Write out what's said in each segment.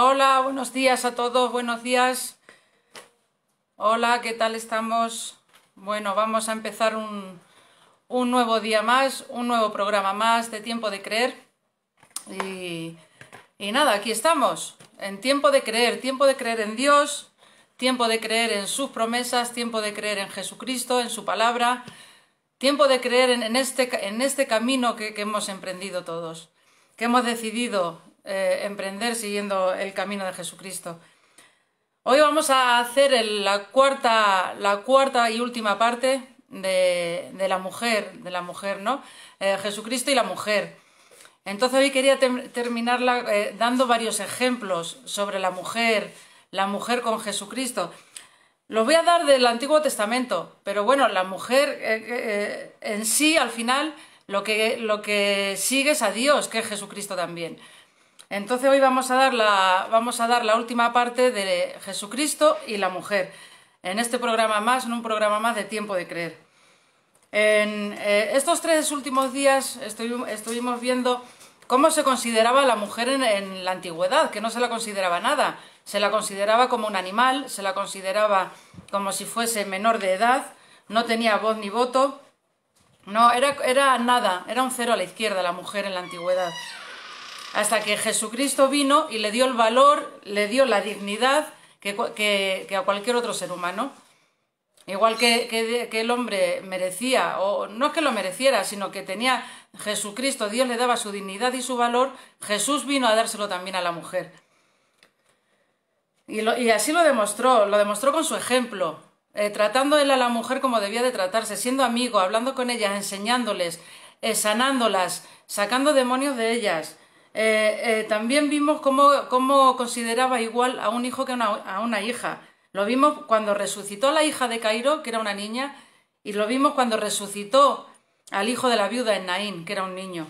Hola, buenos días a todos, buenos días. Hola, ¿qué tal estamos? Bueno, vamos a empezar un, un nuevo día más, un nuevo programa más de Tiempo de Creer. Y, nada, aquí estamos, en Tiempo de Creer, Tiempo de Creer en Dios, Tiempo de Creer en sus promesas, Tiempo de Creer en Jesucristo, en su palabra, Tiempo de Creer en, este, en este camino que hemos emprendido todos, que hemos decidido eh, emprender siguiendo el camino de Jesucristo. Hoy vamos a hacer la, cuarta, la cuarta y última parte de, la mujer, de la mujer, ¿no? Eh, Jesucristo y la mujer. Entonces hoy quería terminar terminarla eh, dando varios ejemplos sobre la mujer, la mujer con Jesucristo. Los voy a dar del Antiguo Testamento, pero bueno, la mujer en sí al final lo que, lo que sigue es a Dios, que es Jesucristo también. Entonces hoy vamos a dar la, vamos a dar la última parte de Jesucristo y la mujer, en este programa más, en un programa más de tiempo de creer. En eh, estos tres últimos días estuvimos, viendo cómo se consideraba la mujer en, la antigüedad, que no se la consideraba nada. Se la consideraba como un animal, se la consideraba como si fuese menor de edad, no tenía voz ni voto. No, era nada, era un cero a la izquierda la mujer en la antigüedad hasta que Jesucristo vino y le dio el valor, le dio la dignidad que, a cualquier otro ser humano. Igual que, el hombre merecía, o no es que lo mereciera, sino que tenía Jesucristo, Dios le daba su dignidad y su valor, Jesús vino a dárselo también a la mujer. Y, así lo demostró, lo demostró con su ejemplo, eh, tratando él a la mujer como debía de tratarse, siendo amigo, hablando con ellas, enseñándoles, eh, sanándolas, sacando demonios de ellas, eh, eh, también vimos cómo, consideraba igual a un hijo que a una, hija. Lo vimos cuando resucitó a la hija de Cairo, que era una niña, y lo vimos cuando resucitó al hijo de la viuda en Naín, que era un niño.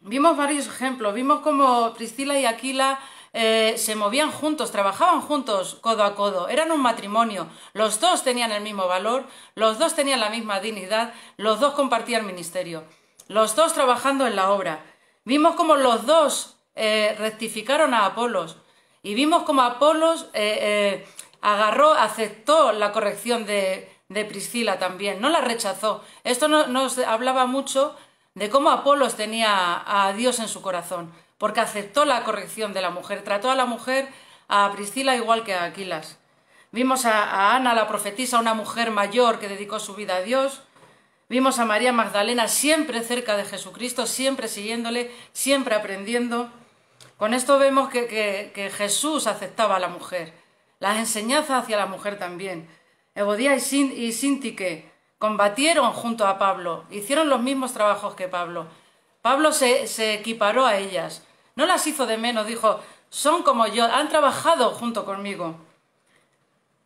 Vimos varios ejemplos, vimos cómo Priscila y Aquila eh, se movían juntos, trabajaban juntos codo a codo, eran un matrimonio, los dos tenían el mismo valor, los dos tenían la misma dignidad, los dos compartían ministerio, los dos trabajando en la obra. Vimos como los dos eh, rectificaron a Apolos y vimos como Apolos eh, eh, agarró, aceptó la corrección de, Priscila también, no la rechazó. Esto nos hablaba mucho de cómo Apolos tenía a Dios en su corazón, porque aceptó la corrección de la mujer, trató a la mujer, a Priscila igual que a Aquilas. Vimos a Ana, la profetisa, una mujer mayor que dedicó su vida a Dios, Vimos a María Magdalena siempre cerca de Jesucristo, siempre siguiéndole, siempre aprendiendo. Con esto vemos que, que, Jesús aceptaba a la mujer, las enseñanzas hacia la mujer también. Evodía y, Sintique combatieron junto a Pablo, hicieron los mismos trabajos que Pablo. Pablo se, se equiparó a ellas, no las hizo de menos, dijo, son como yo, han trabajado junto conmigo.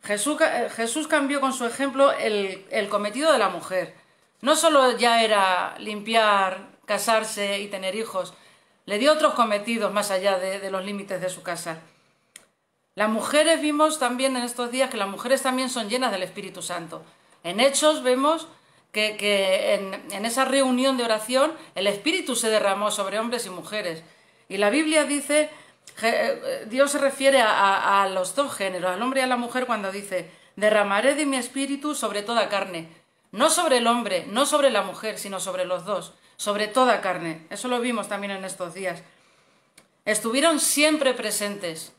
Jesús, eh, Jesús cambió con su ejemplo el, el cometido de la mujer. No solo ya era limpiar, casarse y tener hijos, le dio otros cometidos más allá de, los límites de su casa. Las mujeres vimos también en estos días que las mujeres también son llenas del Espíritu Santo. En hechos vemos que, en, esa reunión de oración el Espíritu se derramó sobre hombres y mujeres. Y la Biblia dice, eh, Dios se refiere a, a los dos géneros, al hombre y a la mujer, cuando dice, derramaré de mi Espíritu sobre toda carne no sobre el hombre, no sobre la mujer, sino sobre los dos, sobre toda carne. Eso lo vimos también en estos días. Estuvieron siempre presentes.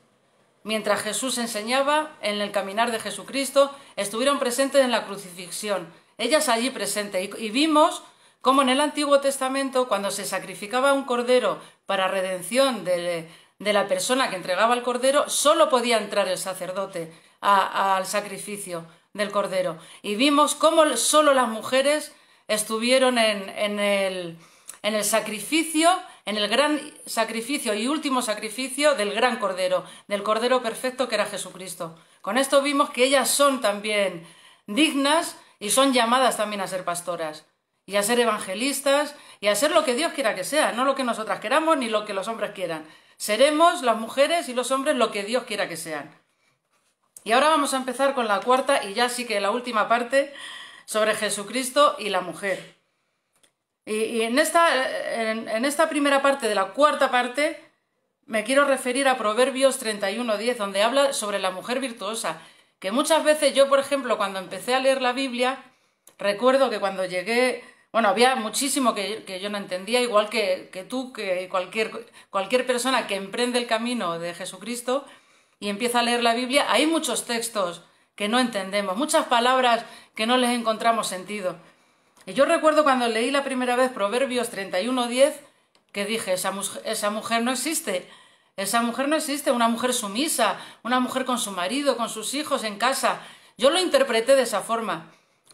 Mientras Jesús enseñaba en el caminar de Jesucristo, estuvieron presentes en la crucifixión, ellas allí presentes. Y, vimos cómo en el Antiguo Testamento, cuando se sacrificaba un cordero para redención de, la persona que entregaba el cordero, solo podía entrar el sacerdote al sacrificio del Cordero. Y vimos cómo solo las mujeres estuvieron en, el, en el sacrificio, en el gran sacrificio y último sacrificio del gran Cordero, del Cordero perfecto que era Jesucristo. Con esto vimos que ellas son también dignas y son llamadas también a ser pastoras y a ser evangelistas y a ser lo que Dios quiera que sea, no lo que nosotras queramos ni lo que los hombres quieran. Seremos las mujeres y los hombres lo que Dios quiera que sean. Y ahora vamos a empezar con la cuarta y ya sí que la última parte sobre Jesucristo y la mujer. Y, en, esta, esta primera parte de la cuarta parte me quiero referir a Proverbios 31.10, donde habla sobre la mujer virtuosa, que muchas veces yo, por ejemplo, cuando empecé a leer la Biblia, recuerdo que cuando llegué, bueno, había muchísimo que, yo no entendía, igual que, que tú, que cualquier, cualquier persona que emprende el camino de Jesucristo, y empieza a leer la Biblia, hay muchos textos que no entendemos, muchas palabras que no les encontramos sentido. Y yo recuerdo cuando leí la primera vez Proverbios 31.10, que dije, esa, esa mujer no existe, esa mujer no existe, una mujer sumisa, una mujer con su marido, con sus hijos en casa. Yo lo interpreté de esa forma,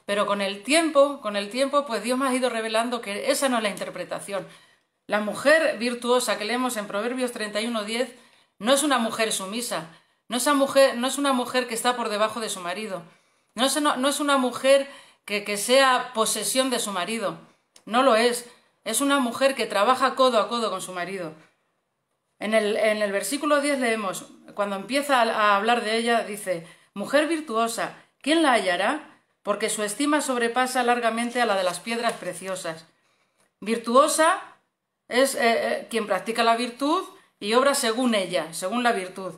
pero con el tiempo, con el tiempo, pues Dios me ha ido revelando que esa no es la interpretación. La mujer virtuosa que leemos en Proverbios 31.10 no es una mujer sumisa, no es una mujer, no es una mujer que está por debajo de su marido, no es, una mujer que, sea posesión de su marido, no lo es, es una mujer que trabaja codo a codo con su marido. En el, versículo 10 leemos, cuando empieza a, hablar de ella, dice, Mujer virtuosa, ¿quién la hallará? Porque su estima sobrepasa largamente a la de las piedras preciosas. Virtuosa es eh, eh, quien practica la virtud, y obra según ella, según la virtud.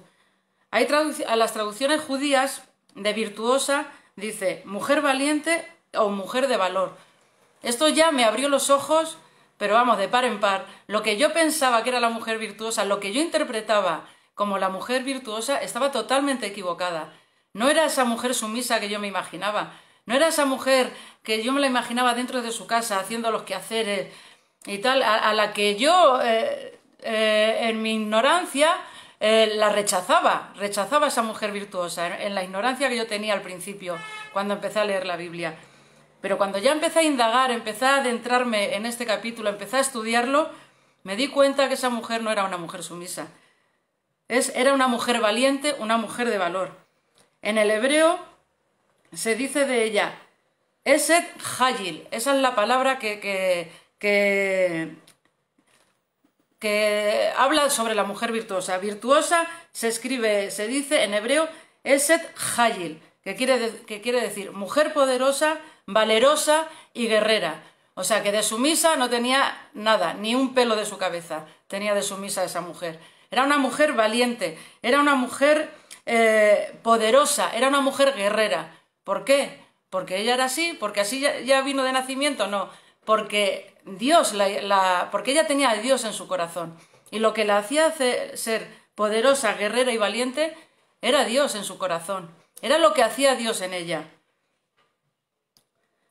Hay a las traducciones judías de virtuosa dice mujer valiente o mujer de valor. Esto ya me abrió los ojos, pero vamos, de par en par. Lo que yo pensaba que era la mujer virtuosa, lo que yo interpretaba como la mujer virtuosa, estaba totalmente equivocada. No era esa mujer sumisa que yo me imaginaba. No era esa mujer que yo me la imaginaba dentro de su casa, haciendo los quehaceres y tal, a, la que yo eh, eh, en mi ignorancia, eh, la rechazaba, rechazaba a esa mujer virtuosa, en, la ignorancia que yo tenía al principio, cuando empecé a leer la Biblia. Pero cuando ya empecé a indagar, empecé a adentrarme en este capítulo, empecé a estudiarlo, me di cuenta que esa mujer no era una mujer sumisa. Es, era una mujer valiente, una mujer de valor. En el hebreo se dice de ella, Eset hajil, esa es la palabra que, que que habla sobre la mujer virtuosa. Virtuosa se escribe, se dice en hebreo Eset hajil, que quiere, que quiere decir mujer poderosa, valerosa y guerrera. O sea que de sumisa no tenía nada, ni un pelo de su cabeza tenía de sumisa esa mujer. Era una mujer valiente, era una mujer eh, poderosa, era una mujer guerrera. ¿Por qué? ¿Porque ella era así? ¿Porque así ya vino de nacimiento? No, porque Dios, la, porque ella tenía a Dios en su corazón. Y lo que la hacía ser poderosa, guerrera y valiente era Dios en su corazón. Era lo que hacía Dios en ella.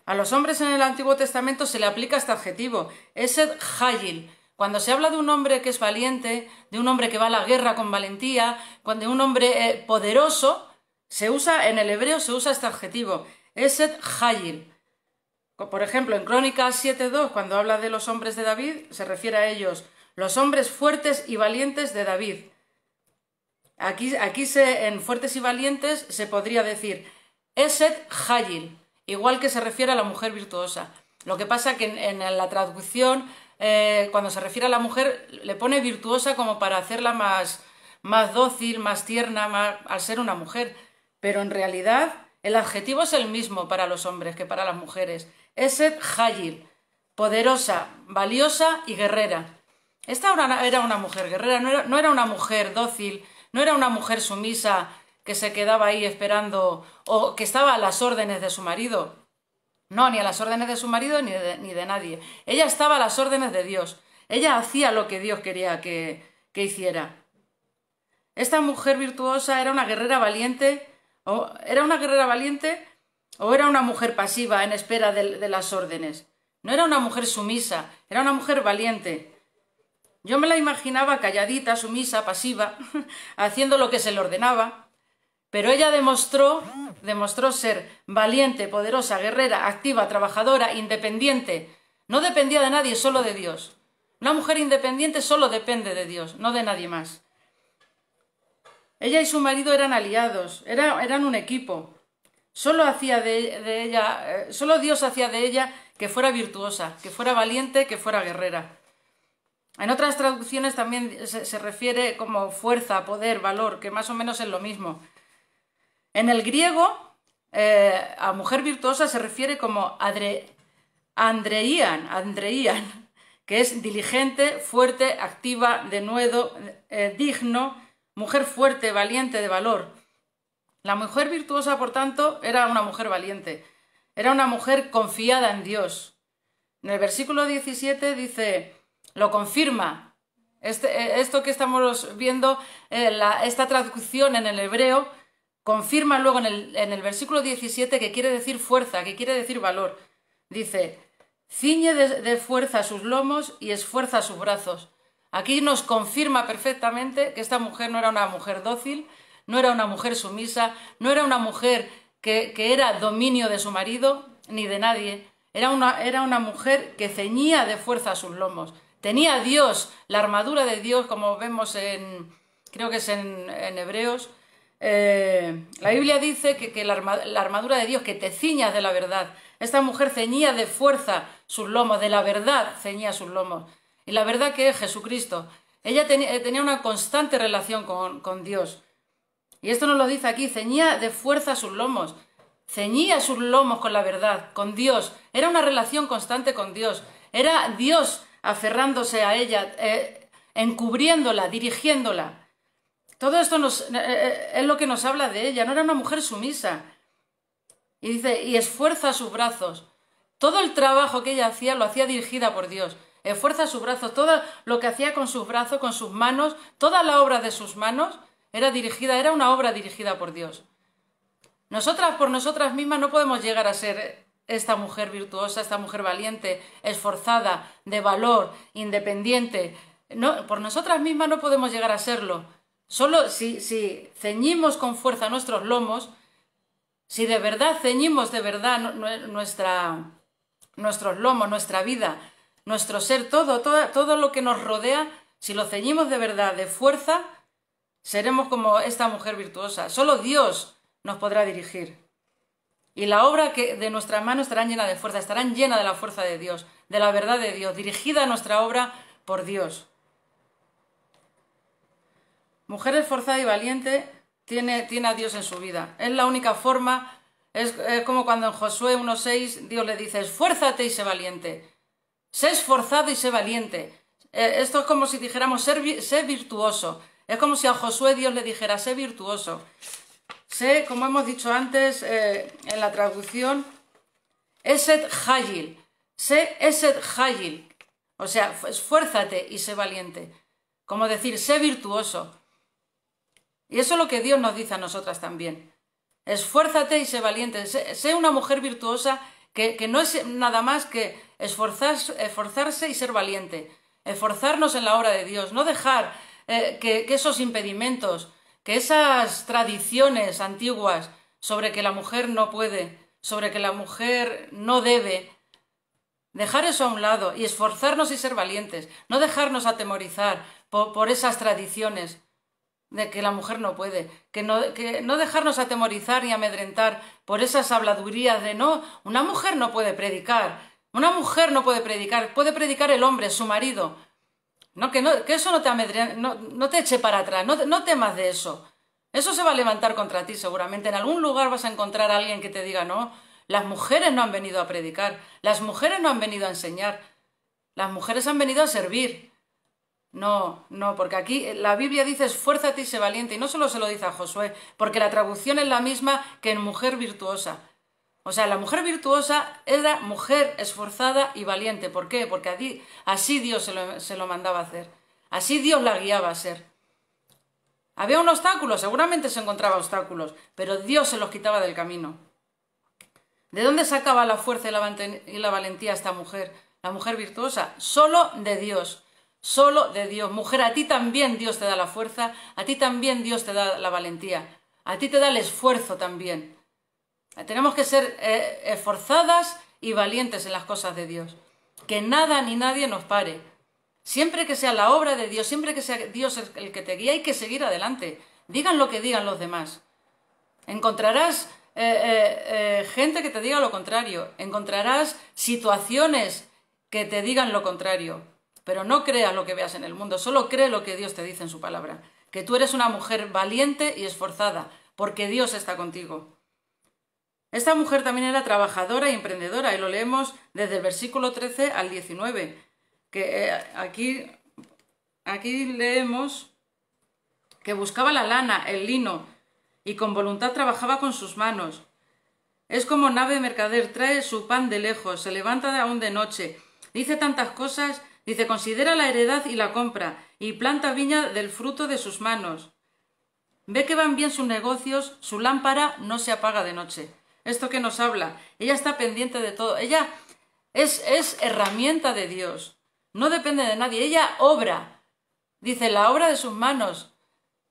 A los hombres en el Antiguo Testamento se le aplica este adjetivo, Esed Hayil. Cuando se habla de un hombre que es valiente, de un hombre que va a la guerra con valentía, de un hombre eh, poderoso, se usa en el hebreo se usa este adjetivo, Esed Hayil. Pues, por ejemplo, en Crónicas 7.2, cuando habla de los hombres de David, se refiere a ellos, los hombres fuertes y valientes de David. Aquí, en fuertes y valientes se podría decir Eset Hayil, igual que se refiere a la mujer virtuosa. Lo que pasa que en, la traducción, eh, cuando se refiere a la mujer, le pone virtuosa como para hacerla más, dócil, más tierna, al ser una mujer. Pero en realidad el adjetivo es el mismo para los hombres que para las mujeres. Eset Hayil, poderosa, valiosa y guerrera. Esta era una mujer guerrera, no era, una mujer dócil, no era una mujer sumisa que se quedaba ahí esperando o que estaba a las órdenes de su marido. No, ni a las órdenes de su marido ni de, nadie. Ella estaba a las órdenes de Dios. Ella hacía lo que Dios quería que, hiciera. Esta mujer virtuosa era una guerrera valiente, era una guerrera valiente o era una mujer pasiva en espera de, las órdenes. No era una mujer sumisa, era una mujer valiente. Yo me la imaginaba calladita, sumisa, pasiva, haciendo lo que se le ordenaba, pero ella demostró, demostró ser valiente, poderosa, guerrera, activa, trabajadora, independiente. No dependía de nadie, solo de Dios. Una mujer independiente solo depende de Dios, no de nadie más. Ella y su marido eran aliados, eran un equipo. Solo, hacía de, ella, eh, solo Dios hacía de ella que fuera virtuosa, que fuera valiente, que fuera guerrera. En otras traducciones también se, refiere como fuerza, poder, valor, que más o menos es lo mismo. En el griego, eh, a mujer virtuosa se refiere como andreían, que es diligente, fuerte, activa, denuedo, eh, digno, mujer fuerte, valiente, de valor. La mujer virtuosa, por tanto, era una mujer valiente, era una mujer confiada en Dios. En el versículo 17 dice, lo confirma. Este, eh, esto que estamos viendo, eh, esta traducción en el hebreo, confirma luego en el, versículo 17 que quiere decir fuerza, que quiere decir valor. Dice, ciñe de, fuerza sus lomos y esfuerza sus brazos. Aquí nos confirma perfectamente que esta mujer no era una mujer dócil, no era una mujer sumisa, no era una mujer que, era dominio de su marido ni de nadie, era una, mujer que ceñía de fuerza sus lomos, tenía Dios, la armadura de Dios, como vemos en, creo que es en, Hebreos, eh, la Biblia dice que, la, armadura de Dios, que te ciñas de la verdad. Esta mujer ceñía de fuerza sus lomos, de la verdad ceñía sus lomos. Y la verdad que es Jesucristo. Ella tenía una constante relación con Dios. Y esto nos lo dice aquí, ceñía de fuerza sus lomos, ceñía sus lomos con la verdad, con Dios. Era una relación constante con Dios. Era Dios aferrándose a ella, eh, encubriéndola, dirigiéndola. Todo esto eh, eh, es lo que nos habla de ella. No era una mujer sumisa. Y dice, y esfuerza sus brazos. Todo el trabajo que ella hacía lo hacía dirigida por Dios. Esfuerza sus brazos, todo lo que hacía con sus brazos, con sus manos, toda la obra de sus manos, era dirigida, era una obra dirigida por Dios. Nosotras por nosotras mismas no podemos llegar a ser esta mujer virtuosa, esta mujer valiente, esforzada, de valor, independiente. No, por nosotras mismas no podemos llegar a serlo. Solo si, si ceñimos con fuerza nuestros lomos, si de verdad ceñimos de verdad nuestra, nuestros lomos, nuestra vida, nuestro ser, todo, todo, todo lo que nos rodea, si lo ceñimos de verdad, de fuerza, Seremos como esta mujer virtuosa. Solo Dios nos podrá dirigir. Y la obra que de nuestra mano estará llena de fuerza, estará llena de la fuerza de Dios, de la verdad de Dios, dirigida a nuestra obra por Dios. Mujer esforzada y valiente tiene, tiene a Dios en su vida. Es la única forma, es, como cuando en Josué 1.6 Dios le dice, esfuérzate y sé valiente. Sé esforzado y sé valiente. Eh, esto es como si dijéramos, sé virtuoso. Es como si a Josué Dios le dijera, sé virtuoso. Sé, como hemos dicho antes eh, en la traducción, Eset Hayil. Sé Eset Hayil. O sea, esfuérzate y sé valiente. Como decir, sé virtuoso. Y eso es lo que Dios nos dice a nosotras también. Esfuérzate y sé valiente. Sé, una mujer virtuosa que, no es nada más que esforzarse y ser valiente. Esforzarnos en la obra de Dios. No dejar eh, que, esos impedimentos, que esas tradiciones antiguas sobre que la mujer no puede, sobre que la mujer no debe, dejar eso a un lado y esforzarnos y ser valientes, no dejarnos atemorizar por, esas tradiciones de que la mujer no puede, que no, dejarnos atemorizar y amedrentar por esas habladurías de no, una mujer no puede predicar, una mujer no puede predicar, puede predicar el hombre, su marido, no, que, no, que eso no te, no, te eche para atrás, no, no temas de eso. Eso se va a levantar contra ti seguramente. En algún lugar vas a encontrar a alguien que te diga, no, las mujeres no han venido a predicar, las mujeres no han venido a enseñar, las mujeres han venido a servir. No, no, porque aquí la Biblia dice esfuérzate y sé valiente, y no solo se lo dice a Josué, porque la traducción es la misma que en mujer virtuosa. O sea, la mujer virtuosa era mujer esforzada y valiente. ¿Por qué? Porque así Dios se lo, se lo mandaba hacer. Así Dios la guiaba a ser. Había un obstáculo, seguramente se encontraba obstáculos, pero Dios se los quitaba del camino. ¿De dónde sacaba la fuerza y la valentía esta mujer? La mujer virtuosa. Solo de Dios. Solo de Dios. Mujer, a ti también Dios te da la fuerza, a ti también Dios te da la valentía, a ti te da el esfuerzo también. Tenemos que ser eh, esforzadas y valientes en las cosas de Dios. Que nada ni nadie nos pare. Siempre que sea la obra de Dios, siempre que sea Dios el que te guía, hay que seguir adelante. Digan lo que digan los demás. Encontrarás eh, eh, gente que te diga lo contrario. Encontrarás situaciones que te digan lo contrario. Pero no creas lo que veas en el mundo, solo cree lo que Dios te dice en su palabra. Que tú eres una mujer valiente y esforzada, porque Dios está contigo. Esta mujer también era trabajadora y emprendedora, y lo leemos desde el versículo 13 al 19, que eh, aquí, aquí leemos que buscaba la lana, el lino, y con voluntad trabajaba con sus manos. Es como nave mercader, trae su pan de lejos, se levanta aún de noche, dice tantas cosas, dice considera la heredad y la compra, y planta viña del fruto de sus manos. Ve que van bien sus negocios, su lámpara no se apaga de noche esto que nos habla. Ella está pendiente de todo. Ella es, es herramienta de Dios. No depende de nadie. Ella obra. Dice, la obra de sus manos.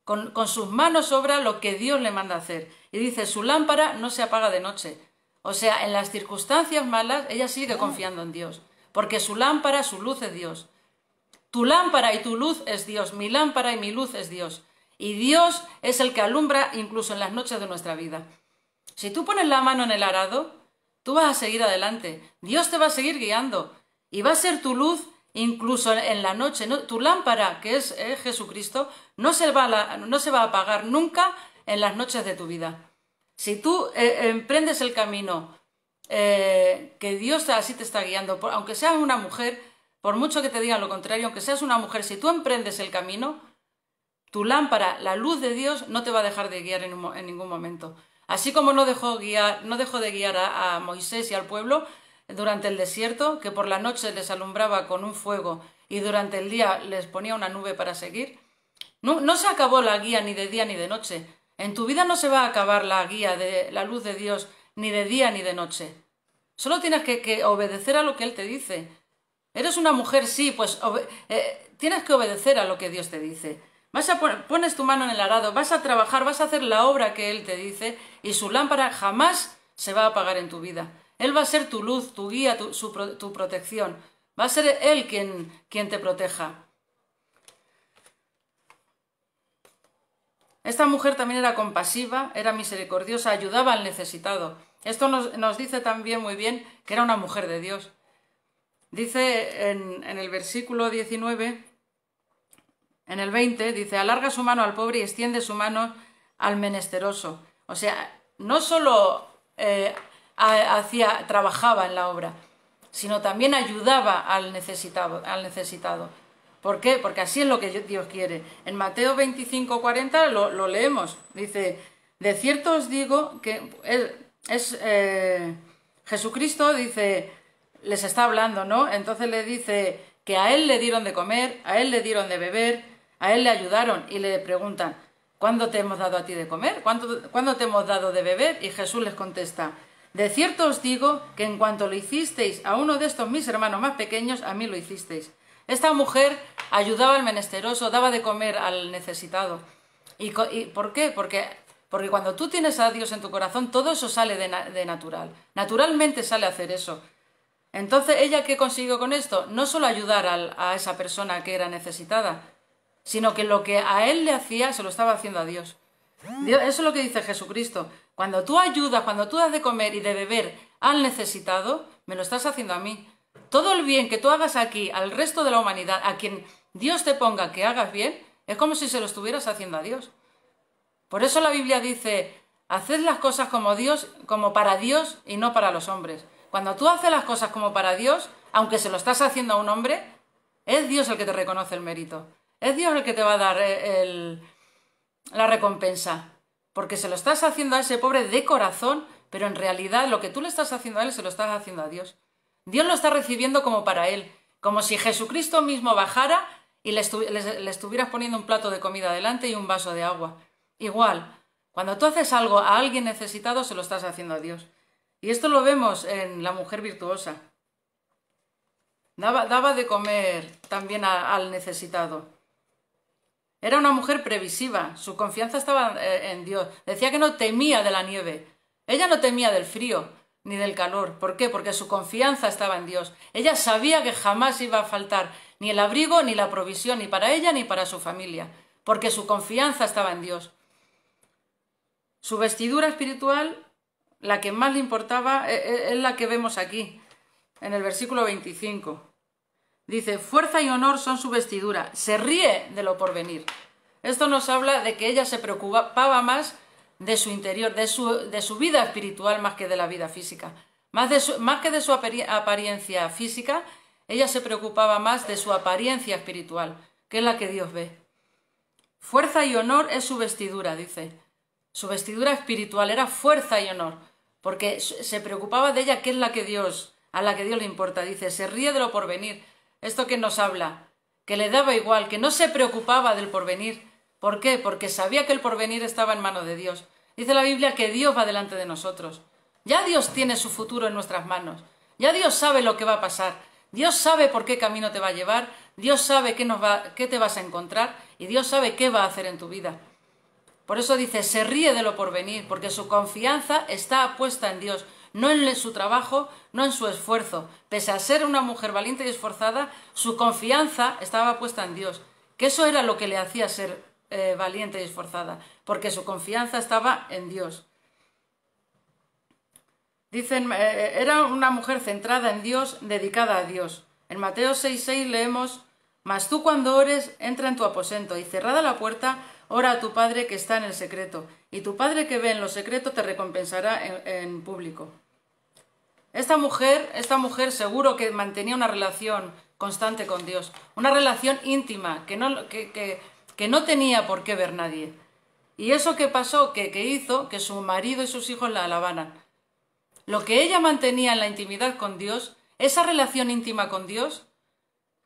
Con, con, sus manos obra lo que Dios le manda hacer. Y dice, su lámpara no se apaga de noche. O sea, en las circunstancias malas, ella sigue confiando en Dios. Porque su lámpara, su luz es Dios. Tu lámpara y tu luz es Dios. Mi lámpara y mi luz es Dios. Y Dios es el que alumbra incluso en las noches de nuestra vida. Si tú pones la mano en el arado, tú vas a seguir adelante. Dios te va a seguir guiando. Y va a ser tu luz incluso en la noche. tu lámpara, que es eh, Jesucristo, no se, va a no se, va a apagar nunca en las noches de tu vida. Si tú eh, emprendes el camino eh, que Dios así te está guiando, aunque seas una mujer, por mucho que te digan lo contrario, aunque seas una mujer, si tú emprendes el camino, tu lámpara, la luz de Dios, no te va a dejar de guiar en ningún momento. Así como no dejó, de guiar a, Moisés y al pueblo durante el desierto, que por la noche les alumbraba con un fuego y durante el día les ponía una nube para seguir, no, se acabó la guía ni de día ni de noche. En tu vida no se va a acabar la guía de la luz de Dios ni de día ni de noche. Solo tienes que, obedecer a lo que Él te dice. Eres una mujer, sí, pues eh, tienes que obedecer a lo que Dios te dice pones tu mano en el arado, vas a trabajar, vas a hacer la obra que Él te dice y su lámpara jamás se va a apagar en tu vida. Él va a ser tu luz, tu guía, tu, protección. Va a ser Él quien, te proteja. Esta mujer también era compasiva, era misericordiosa, ayudaba al necesitado. Esto nos, dice también muy bien que era una mujer de Dios. Dice en, en el versículo 19, en el 20 dice, alarga su mano al pobre y extiende su mano al menesteroso. O sea, no solo eh, hacía, trabajaba en la obra, sino también ayudaba al necesitado, al necesitado. ¿Por qué? Porque así es lo que Dios quiere. En Mateo 25, 40 lo, leemos. Dice, de cierto os digo que es, eh, Jesucristo dice, les está hablando, ¿no? Entonces le dice que a él le dieron de comer, a él le dieron de beber, a él le ayudaron y le preguntan, ¿cuándo te hemos dado a ti de comer? ¿Cuándo, te hemos dado de beber? Y Jesús les contesta, de cierto os digo que en cuanto lo hicisteis a uno de estos mis hermanos más pequeños, a mí lo hicisteis. Esta mujer ayudaba al menesteroso, daba de comer al necesitado. ¿Y, por qué? Porque, cuando tú tienes a Dios en tu corazón, todo eso sale de, natural. Naturalmente sale a hacer eso. Entonces, ¿ella qué consiguió con esto? No solo ayudar a esa persona que era necesitada, sino que lo que a él le hacía se lo estaba haciendo a Dios. eso es lo que dice Jesucristo. Cuando tú ayudas, cuando tú das de comer y de beber al necesitado, me lo estás haciendo a mí. Todo el bien que tú hagas aquí, al resto de la humanidad, a quien Dios te ponga que hagas bien, es como si se lo estuvieras haciendo a Dios. Por eso la Biblia dice, haced las cosas como Dios, como para Dios y no para los hombres. Cuando tú haces las cosas como para Dios, aunque se lo estás haciendo a un hombre, es Dios el que te reconoce el mérito. Es Dios el que te va a dar eh, la recompensa, porque se lo estás haciendo a ese pobre de corazón, pero en realidad lo que tú le estás haciendo a él se lo estás haciendo a Dios. Dios lo está recibiendo como para él, como si Jesucristo mismo bajara y le, estuvieras poniendo un plato de comida delante y un vaso de agua. Igual, cuando tú haces algo a alguien necesitado, se lo estás haciendo a Dios. Y esto lo vemos en la mujer virtuosa. Daba, de comer también al necesitado. Era una mujer previsiva, su confianza estaba eh, en Dios. Decía que no temía de la nieve, ella no temía del frío ni del calor. ¿Por qué? Porque su confianza estaba en Dios. Ella sabía que jamás iba a faltar ni el abrigo ni la provisión, ni para ella ni para su familia, porque su confianza estaba en Dios. Su vestidura espiritual, la que más le importaba, eh, eh, es la que vemos aquí, en el versículo 25. Dice, fuerza y honor son su vestidura. Se ríe de lo porvenir. Esto nos habla de que ella se preocupaba más de su interior, de su, de su vida espiritual más que de la vida física. Más, de más que de su apariencia física, ella se preocupaba más de su apariencia espiritual, que es la que Dios ve. Fuerza y honor es su vestidura, dice. Su vestidura espiritual era fuerza y honor, porque se preocupaba de ella, que es la que Dios, a la que Dios le importa. Dice, se ríe de lo porvenir esto que nos habla, que le daba igual, que no se preocupaba del porvenir. ¿Por qué? Porque sabía que el porvenir estaba en manos de Dios. Dice la Biblia que Dios va delante de nosotros. Ya Dios tiene su futuro en nuestras manos. Ya Dios sabe lo que va a pasar. Dios sabe por qué camino te va a llevar. Dios sabe qué, nos va, qué te vas a encontrar. Y Dios sabe qué va a hacer en tu vida. Por eso dice, se ríe de lo porvenir, porque su confianza está puesta en Dios no en su trabajo, no en su esfuerzo. Pese a ser una mujer valiente y esforzada, su confianza estaba puesta en Dios, que eso era lo que le hacía ser eh, valiente y esforzada, porque su confianza estaba en Dios. Dicen, eh, era una mujer centrada en Dios, dedicada a Dios. En Mateo 6:6 leemos, mas tú cuando ores, entra en tu aposento y cerrada la puerta, ora a tu Padre que está en el secreto, y tu Padre que ve en lo secreto te recompensará en público. Esta mujer, esta mujer seguro que mantenía una relación constante con Dios, una relación íntima que no, tenía por qué ver nadie. Y eso que pasó, que, hizo que su marido y sus hijos la alabaran. Lo que ella mantenía en la intimidad con Dios, esa relación íntima con Dios,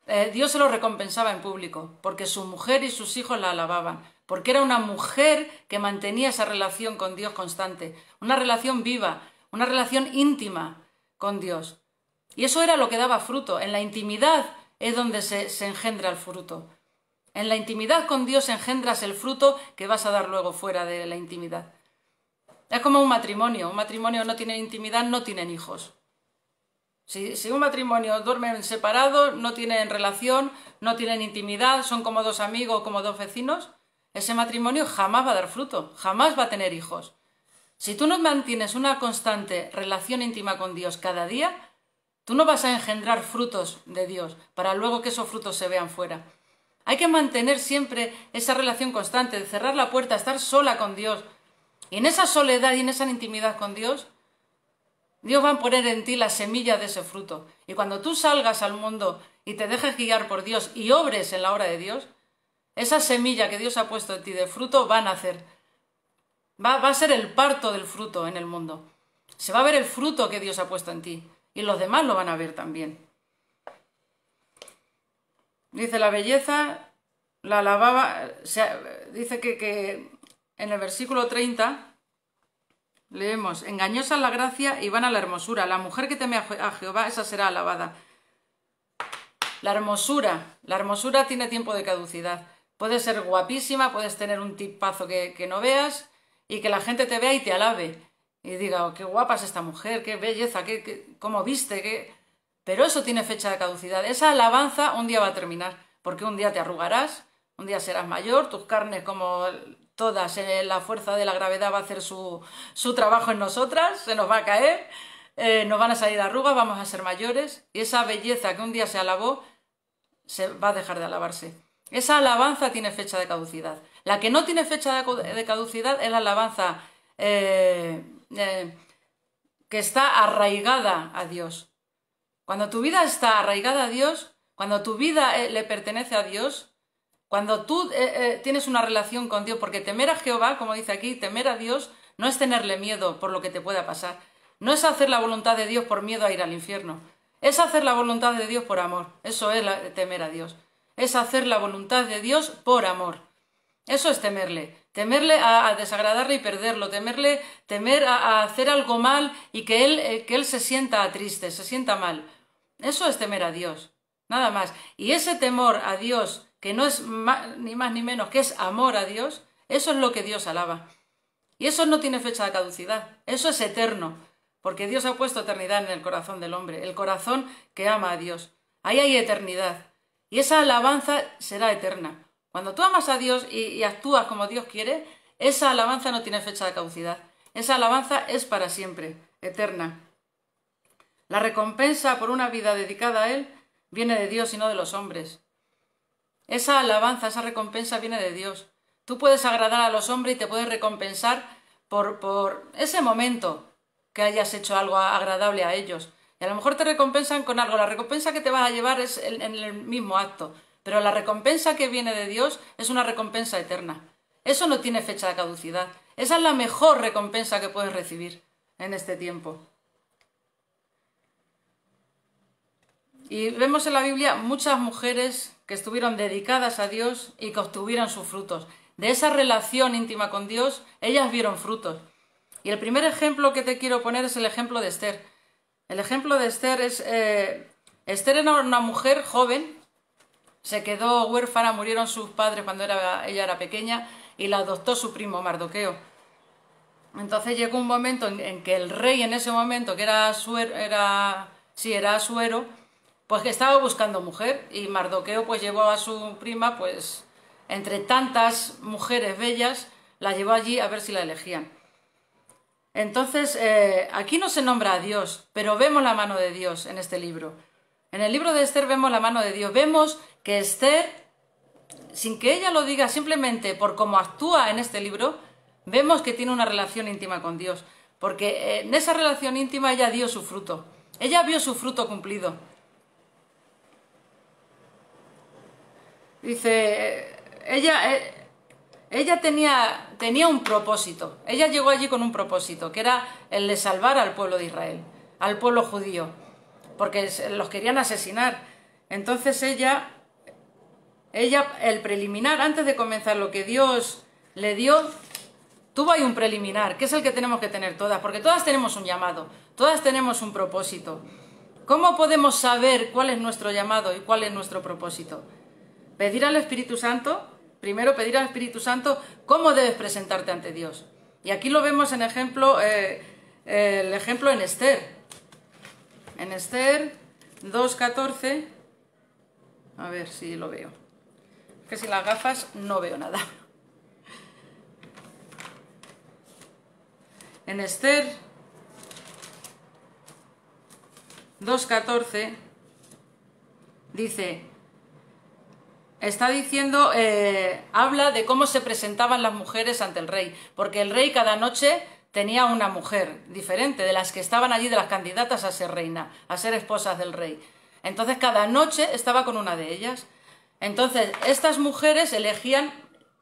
eh, Dios se lo recompensaba en público, porque su mujer y sus hijos la alababan, porque era una mujer que mantenía esa relación con Dios constante, una relación viva, una relación íntima, con Dios. Y eso era lo que daba fruto. En la intimidad es donde se, engendra el fruto. En la intimidad con Dios engendras el fruto que vas a dar luego fuera de la intimidad. Es como un matrimonio. Un matrimonio no tiene intimidad, no tienen hijos. Si, si, un matrimonio duermen separados, no tienen relación, no tienen intimidad, son como dos amigos, como dos vecinos, ese matrimonio jamás va a dar fruto, jamás va a tener hijos. Si tú no mantienes una constante relación íntima con Dios cada día, tú no vas a engendrar frutos de Dios para luego que esos frutos se vean fuera. Hay que mantener siempre esa relación constante, de cerrar la puerta, estar sola con Dios. Y en esa soledad y en esa intimidad con Dios, Dios va a poner en ti la semilla de ese fruto. Y cuando tú salgas al mundo y te dejes guiar por Dios y obres en la obra de Dios, esa semilla que Dios ha puesto en ti de fruto va a nacer. Va, a ser el parto del fruto en el mundo. Se va a ver el fruto que Dios ha puesto en ti. Y los demás lo van a ver también. Dice la belleza, la alababa, dice que, en el versículo 30 leemos, engañosa la gracia y van a la hermosura, la mujer que teme a, a Jehová, esa será alabada. La hermosura, la hermosura tiene tiempo de caducidad. Puedes ser guapísima, puedes tener un tipazo que no veas, y que la gente te vea y te alabe y diga, oh, qué guapa es esta mujer, qué belleza, qué, cómo viste, Pero eso tiene fecha de caducidad. Esa alabanza un día va a terminar, porque un día te arrugarás, un día serás mayor, tus carnes como todas, en eh, la fuerza de la gravedad va a hacer su, trabajo en nosotras, se nos va a caer, eh, nos van a salir arrugas, vamos a ser mayores, y esa belleza que un día se alabó, se va a dejar de alabarse. Esa alabanza tiene fecha de caducidad. La que no tiene fecha de caducidad es la alabanza eh, eh, que está arraigada a Dios. Cuando tu vida está arraigada a Dios, cuando tu vida eh, le pertenece a Dios, cuando tú tienes una relación con Dios, porque temer a Jehová, como dice aquí, temer a Dios no es tenerle miedo por lo que te pueda pasar, no es hacer la voluntad de Dios por miedo a ir al infierno, es hacer la voluntad de Dios por amor, eso es temer a Dios, es hacer la voluntad de Dios por amor. Eso es temerle. Temerle a, desagradarle y perderlo. Temerle, temer a, hacer algo mal y que él, eh, que él se sienta triste, se sienta mal. Eso es temer a Dios. Nada más. Y ese temor a Dios, que no es ni más ni menos, que es amor a Dios, eso es lo que Dios alaba. Y eso no tiene fecha de caducidad. Eso es eterno. Porque Dios ha puesto eternidad en el corazón del hombre. El corazón que ama a Dios. Ahí hay eternidad. Y esa alabanza será eterna. Cuando tú amas a Dios y, actúas como Dios quiere, esa alabanza no tiene fecha de caducidad. Esa alabanza es para siempre, eterna. La recompensa por una vida dedicada a Él viene de Dios y no de los hombres. Esa alabanza, esa recompensa viene de Dios. Tú puedes agradar a los hombres y te puedes recompensar por, ese momento que hayas hecho algo agradable a ellos. Y a lo mejor te recompensan con algo. La recompensa que te vas a llevar es en el mismo acto. Pero la recompensa que viene de Dios es una recompensa eterna. Eso no tiene fecha de caducidad. Esa es la mejor recompensa que puedes recibir en este tiempo. Y vemos en la Biblia muchas mujeres que estuvieron dedicadas a Dios y que obtuvieron sus frutos. De esa relación íntima con Dios, ellas vieron frutos. Y el primer ejemplo que te quiero poner es el ejemplo de Esther. El ejemplo de Esther es... Eh, Esther era una mujer joven se quedó huérfana, murieron sus padres cuando ella era pequeña y la adoptó su primo Mardoqueo. Entonces llegó un momento en, que el rey en ese momento, que era, suero, era, era suero, pues que estaba buscando mujer y Mardoqueo pues llevó a su prima pues entre tantas mujeres bellas, la llevó allí a ver si la elegían. Entonces, eh, aquí no se nombra a Dios, pero vemos la mano de Dios en este libro. En el libro de Esther vemos la mano de Dios, vemos que Esther, sin que ella lo diga, simplemente por cómo actúa en este libro, vemos que tiene una relación íntima con Dios, porque en esa relación íntima ella dio su fruto, ella vio su fruto cumplido. Dice, ella, eh, ella tenía, tenía un propósito, ella llegó allí con un propósito, que era el de salvar al pueblo de Israel, al pueblo judío, porque los querían asesinar. Entonces ella ella, el preliminar, antes de comenzar lo que Dios le dio, tuvo hay un preliminar, que es el que tenemos que tener todas, porque todas tenemos un llamado, todas tenemos un propósito. ¿Cómo podemos saber cuál es nuestro llamado y cuál es nuestro propósito? Pedir al Espíritu Santo, primero pedir al Espíritu Santo cómo debes presentarte ante Dios. Y aquí lo vemos en ejemplo, eh, el ejemplo en Esther. En Esther 2.14, a ver si lo veo que sin las gafas no veo nada. En Esther 2.14 dice, está diciendo, eh, habla de cómo se presentaban las mujeres ante el rey, porque el rey cada noche tenía una mujer diferente de las que estaban allí, de las candidatas a ser reina, a ser esposas del rey. Entonces cada noche estaba con una de ellas. Entonces, estas mujeres elegían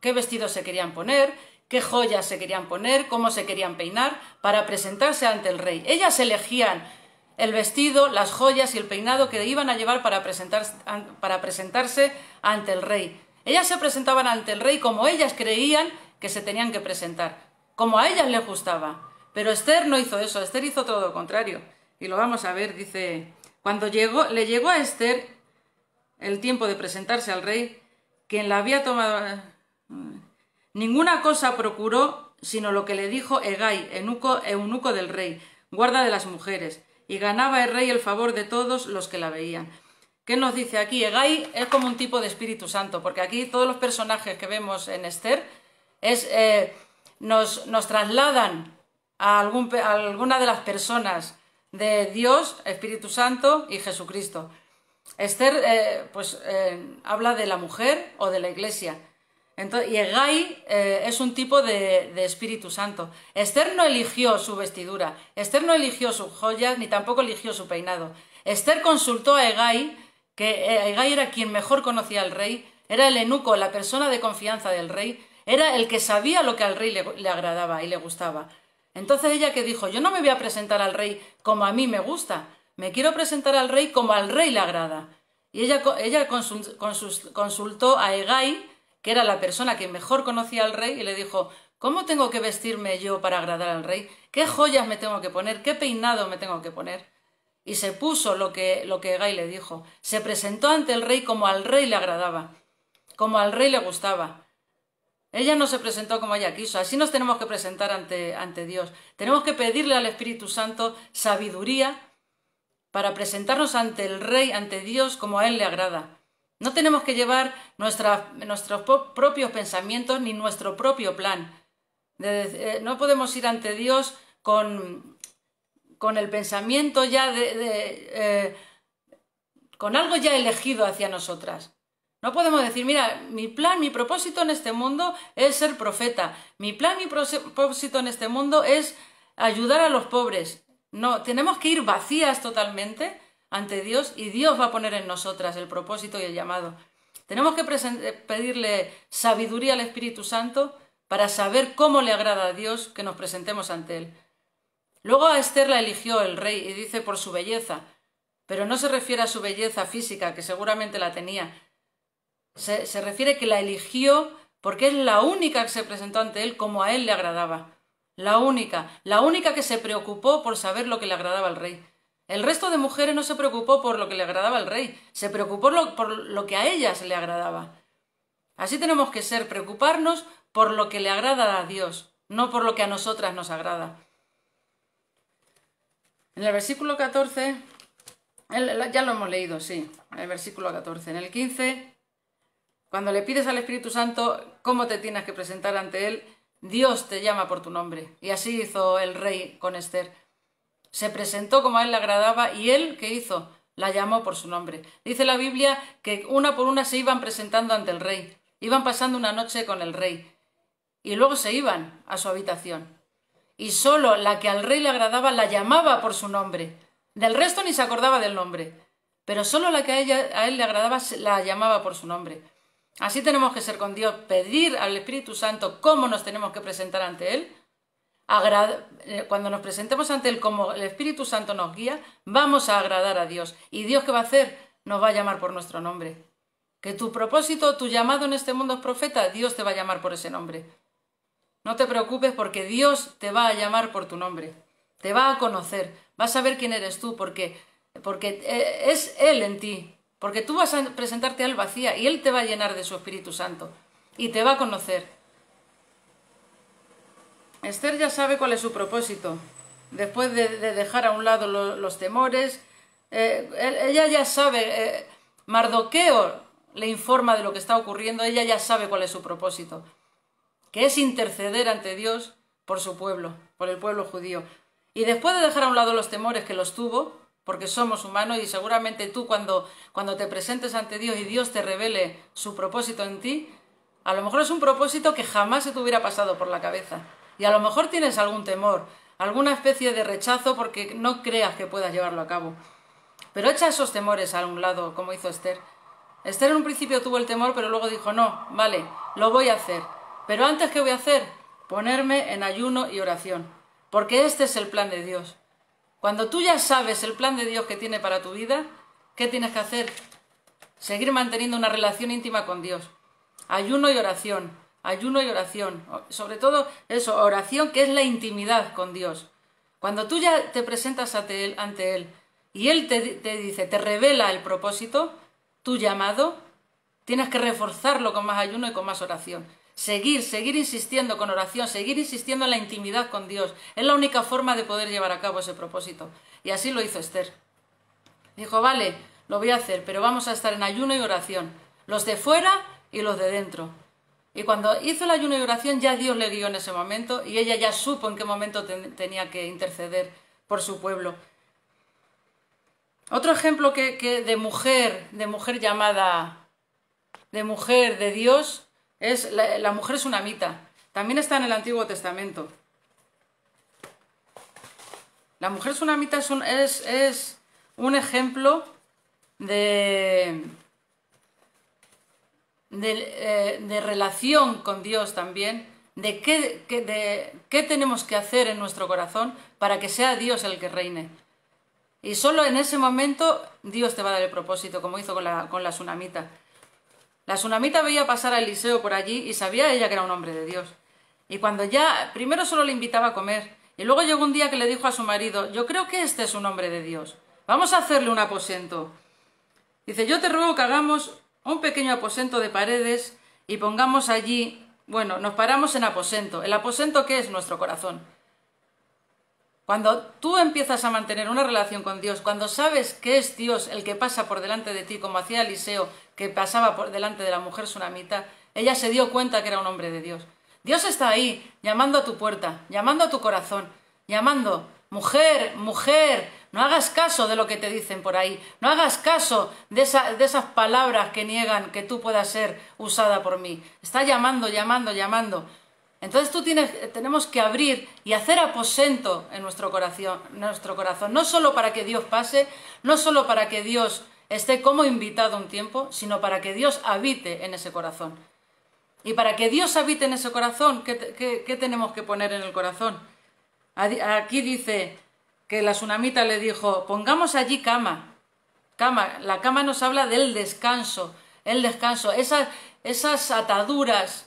qué vestidos se querían poner, qué joyas se querían poner, cómo se querían peinar para presentarse ante el rey. Ellas elegían el vestido, las joyas y el peinado que iban a llevar para presentarse, ante el rey. Ellas se presentaban ante el rey como ellas creían que se tenían que presentar, como a ellas les gustaba. Pero Esther no hizo eso, Esther hizo todo lo contrario. Y lo vamos a ver, dice, cuando llegó, le llegó a Esther el tiempo de presentarse al rey, quien la había tomado... Eh, ninguna cosa procuró sino lo que le dijo Egay, eunuco, del rey, guarda de las mujeres, y ganaba el rey el favor de todos los que la veían. ¿Qué nos dice aquí? Egay es como un tipo de Espíritu Santo, porque aquí todos los personajes que vemos en Esther eh, nos, trasladan a, a alguna de las personas de Dios, Espíritu Santo y Jesucristo. Esther eh, pues, eh, habla de la mujer o de la iglesia. Entonces, y Egai eh, es un tipo de, Espíritu Santo. Esther no eligió su vestidura, Esther no eligió sus joyas, ni tampoco eligió su peinado. Esther consultó a Egai, que Egai era quien mejor conocía al rey, era el enuco, la persona de confianza del rey, era el que sabía lo que al rey le, le agradaba y le gustaba. Entonces ella que dijo, yo no me voy a presentar al rey como a mí me gusta, me quiero presentar al rey como al rey le agrada. Y ella, ella consultó a Egay, que era la persona que mejor conocía al rey, y le dijo, ¿cómo tengo que vestirme yo para agradar al rey? ¿Qué joyas me tengo que poner? ¿Qué peinado me tengo que poner? Y se puso lo que, lo que Egay le dijo. Se presentó ante el rey como al rey le agradaba, como al rey le gustaba. Ella no se presentó como ella quiso. Así nos tenemos que presentar ante, ante Dios. Tenemos que pedirle al Espíritu Santo sabiduría para presentarnos ante el Rey, ante Dios, como a Él le agrada. No tenemos que llevar nuestros propios pensamientos ni nuestro propio plan. Eh, no podemos ir ante Dios con, el pensamiento ya de... Eh, con algo ya elegido hacia nosotras. No podemos decir, mira, mi plan, mi propósito en este mundo es ser profeta. Mi plan, mi propósito en este mundo es ayudar a los pobres. No, tenemos que ir vacías totalmente ante Dios y Dios va a poner en nosotras el propósito y el llamado. Tenemos que eh, pedirle sabiduría al Espíritu Santo para saber cómo le agrada a Dios que nos presentemos ante Él. Luego a Esther la eligió el rey y dice por su belleza, pero no se refiere a su belleza física, que seguramente la tenía. Se, se refiere que la eligió porque es la única que se presentó ante Él como a Él le agradaba la única, la única que se preocupó por saber lo que le agradaba al rey. El resto de mujeres no se preocupó por lo que le agradaba al rey, se preocupó por lo que a ellas le agradaba. Así tenemos que ser, preocuparnos por lo que le agrada a Dios, no por lo que a nosotras nos agrada. En el versículo 14, ya lo hemos leído, sí, en el versículo 14. En el 15, cuando le pides al Espíritu Santo cómo te tienes que presentar ante Él, Dios te llama por tu nombre. Y así hizo el rey con Esther. Se presentó como a él le agradaba y él, ¿qué hizo? La llamó por su nombre. Dice la Biblia que una por una se iban presentando ante el rey. Iban pasando una noche con el rey. Y luego se iban a su habitación. Y solo la que al rey le agradaba la llamaba por su nombre. Del resto ni se acordaba del nombre. Pero solo la que a, a él le agradaba la llamaba por su nombre. Así tenemos que ser con Dios, pedir al Espíritu Santo cómo nos tenemos que presentar ante Él. Eh, cuando nos presentemos ante Él como el Espíritu Santo nos guía, vamos a agradar a Dios. ¿Y Dios qué va a hacer? Nos va a llamar por nuestro nombre. Que tu propósito, tu llamado en este mundo es profeta, Dios te va a llamar por ese nombre. No te preocupes porque Dios te va a llamar por tu nombre. Te va a conocer, va a saber quién eres tú porque, porque eh, es Él en ti porque tú vas a presentarte al Él vacía y Él te va a llenar de su Espíritu Santo y te va a conocer. Esther ya sabe cuál es su propósito. Después de, dejar a un lado los temores, eh, ella ya sabe, eh, Mardoqueo le informa de lo que está ocurriendo, ella ya sabe cuál es su propósito, que es interceder ante Dios por su pueblo, por el pueblo judío. Y después de dejar a un lado los temores que los tuvo, porque somos humanos y seguramente tú cuando, te presentes ante Dios y Dios te revele su propósito en ti, a lo mejor es un propósito que jamás se te hubiera pasado por la cabeza. Y a lo mejor tienes algún temor, alguna especie de rechazo porque no creas que puedas llevarlo a cabo. Pero echa esos temores a un lado, como hizo Esther. Esther en un principio tuvo el temor, pero luego dijo, no, vale, lo voy a hacer. Pero antes, ¿qué voy a hacer? Ponerme en ayuno y oración, porque este es el plan de Dios. Cuando tú ya sabes el plan de Dios que tiene para tu vida, ¿qué tienes que hacer? Seguir manteniendo una relación íntima con Dios. Ayuno y oración, ayuno y oración. Sobre todo eso, oración que es la intimidad con Dios. Cuando tú ya te presentas ante Él, ante él y Él te dice, te revela el propósito, tu llamado, tienes que reforzarlo con más ayuno y con más oración. Seguir, seguir insistiendo con oración, seguir insistiendo en la intimidad con Dios. Es la única forma de poder llevar a cabo ese propósito. Y así lo hizo Esther. Dijo, vale, lo voy a hacer, pero vamos a estar en ayuno y oración. Los de fuera y los de dentro. Y cuando hizo el ayuno y oración, ya Dios le guió en ese momento y ella ya supo en qué momento tenía que interceder por su pueblo. Otro ejemplo que de mujer, de mujer llamada, de mujer de Dios, es, la, mujer es una También está en el Antiguo Testamento. La mujer es un, es, es un ejemplo de, de, eh, relación con Dios también, de qué, que, tenemos que hacer en nuestro corazón para que sea Dios el que reine. Y solo en ese momento Dios te va a dar el propósito, como hizo con la, con la la tsunamita veía pasar a Eliseo por allí y sabía ella que era un hombre de Dios. Y cuando ya, primero solo le invitaba a comer, y luego llegó un día que le dijo a su marido, yo creo que este es un hombre de Dios, vamos a hacerle un aposento. Dice, yo te ruego que hagamos un pequeño aposento de paredes y pongamos allí, bueno, nos paramos en aposento. ¿El aposento que es nuestro corazón? Cuando tú empiezas a mantener una relación con Dios, cuando sabes que es Dios el que pasa por delante de ti, como hacía Eliseo, que pasaba por delante de la mujer sunamita, ella se dio cuenta que era un hombre de Dios. Dios está ahí, llamando a tu puerta, llamando a tu corazón, llamando, mujer, mujer, no hagas caso de lo que te dicen por ahí, no hagas caso de, de esas palabras que niegan que tú puedas ser usada por mí. Está llamando, llamando, llamando. Entonces tú tienes, tenemos que abrir y hacer aposento en nuestro corazón, nuestro corazón, no solo para que Dios pase, no solo para que Dios esté como invitado un tiempo, sino para que Dios habite en ese corazón. Y para que Dios habite en ese corazón, ¿qué, tenemos que poner en el corazón? Aquí dice que la tsunamita le dijo, pongamos allí cama. Cama, la cama nos habla del descanso, el descanso, esas, esas ataduras,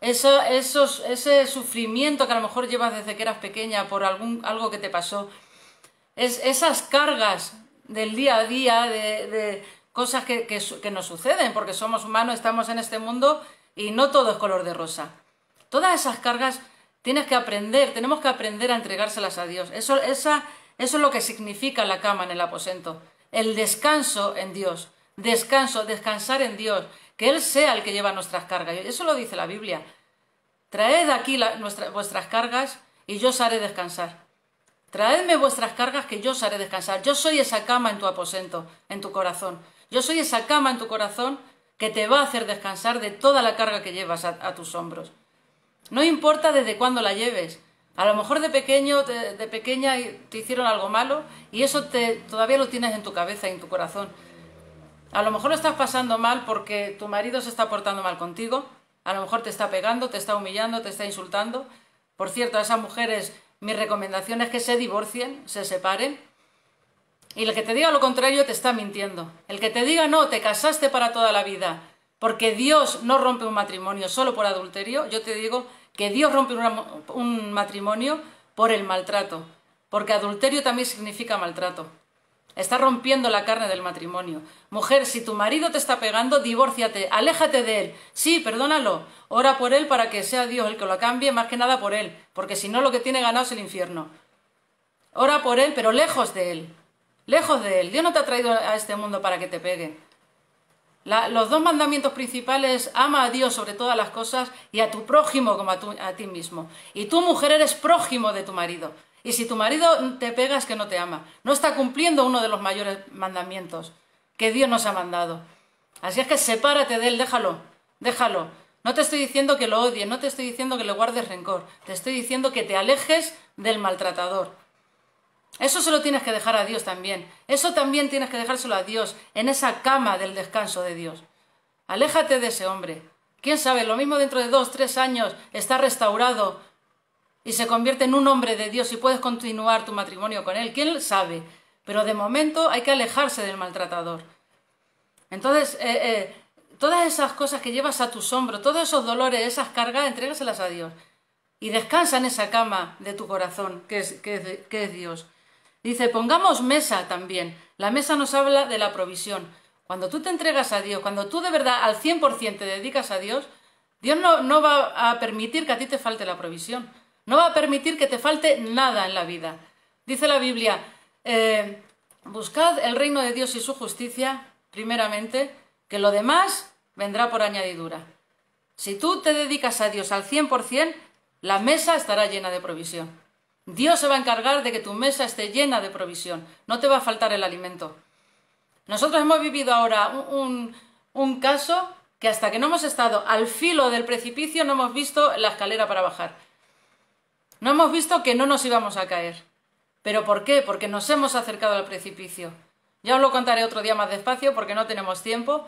eso, ese sufrimiento que a lo mejor llevas desde que eras pequeña por algún, algo que te pasó, es, esas cargas del día a día, de, cosas que, nos suceden, porque somos humanos, estamos en este mundo y no todo es color de rosa. Todas esas cargas tienes que aprender, tenemos que aprender a entregárselas a Dios. Eso, es lo que significa la cama en el aposento. El descanso en Dios, descanso, descansar en Dios, que Él sea el que lleva nuestras cargas. Eso lo dice la Biblia. Traed aquí vuestras cargas y yo os haré descansar. Traedme vuestras cargas que yo os haré descansar. Yo soy esa cama en tu aposento, en tu corazón. Yo soy esa cama en tu corazón que te va a hacer descansar de toda la carga que llevas a, tus hombros. No importa desde cuándo la lleves. A lo mejor de pequeño, de, pequeña te hicieron algo malo y eso todavía lo tienes en tu cabeza y en tu corazón. A lo mejor lo estás pasando mal porque tu marido se está portando mal contigo. A lo mejor te está pegando, te está humillando, te está insultando. Por cierto, a esas mujeres mi recomendación es que se divorcien, se separen. Y el que te diga lo contrario te está mintiendo. El que te diga no, te casaste para toda la vida, porque Dios no rompe un matrimonio solo por adulterio, yo te digo que Dios rompe un matrimonio por el maltrato, porque adulterio también significa maltrato. Está rompiendo la carne del matrimonio. Mujer, si tu marido te está pegando, divórciate, aléjate de él. Sí, perdónalo. Ora por él para que sea Dios el que lo cambie, más que nada por él, porque si no lo que tiene ganado es el infierno. Ora por él, pero lejos de él. Lejos de él. Dios no te ha traído a este mundo para que te pegue. los dos mandamientos principales, ama a Dios sobre todas las cosas y a tu prójimo como a ti mismo. Y tú, mujer, eres prójimo de tu marido. Y si tu marido te pega es que no te ama. No está cumpliendo uno de los mayores mandamientos que Dios nos ha mandado. Así es que sepárate de él, déjalo, déjalo. No te estoy diciendo que lo odies, no te estoy diciendo que le guardes rencor, te estoy diciendo que te alejes del maltratador. Eso se lo tienes que dejar a Dios también. Eso también tienes que dejárselo a Dios, en esa cama del descanso de Dios. Aléjate de ese hombre. Quién sabe, lo mismo dentro de dos, tres años está restaurado, y se convierte en un hombre de Dios y puedes continuar tu matrimonio con él, quién sabe. Pero de momento hay que alejarse del maltratador. Entonces, eh, eh, todas esas cosas que llevas a tus hombros, todos esos dolores, esas cargas, entrégaselas a Dios. Y descansa en esa cama de tu corazón, que es, que Dios. Dice, pongamos mesa también. La mesa nos habla de la provisión. Cuando tú te entregas a Dios, cuando tú de verdad al 100% te dedicas a Dios, Dios no, no va a permitir que a ti te falte la provisión. No va a permitir que te falte nada en la vida. Dice la Biblia, eh, buscad el reino de Dios y su justicia, primeramente, que lo demás vendrá por añadidura. Si tú te dedicas a Dios al 100%, la mesa estará llena de provisión. Dios se va a encargar de que tu mesa esté llena de provisión. No te va a faltar el alimento. Nosotros hemos vivido ahora un caso que hasta que no hemos estado al filo del precipicio no hemos visto la escalera para bajar. No hemos visto que no nos íbamos a caer. ¿Pero por qué? Porque nos hemos acercado al precipicio. Ya os lo contaré otro día más despacio porque no tenemos tiempo,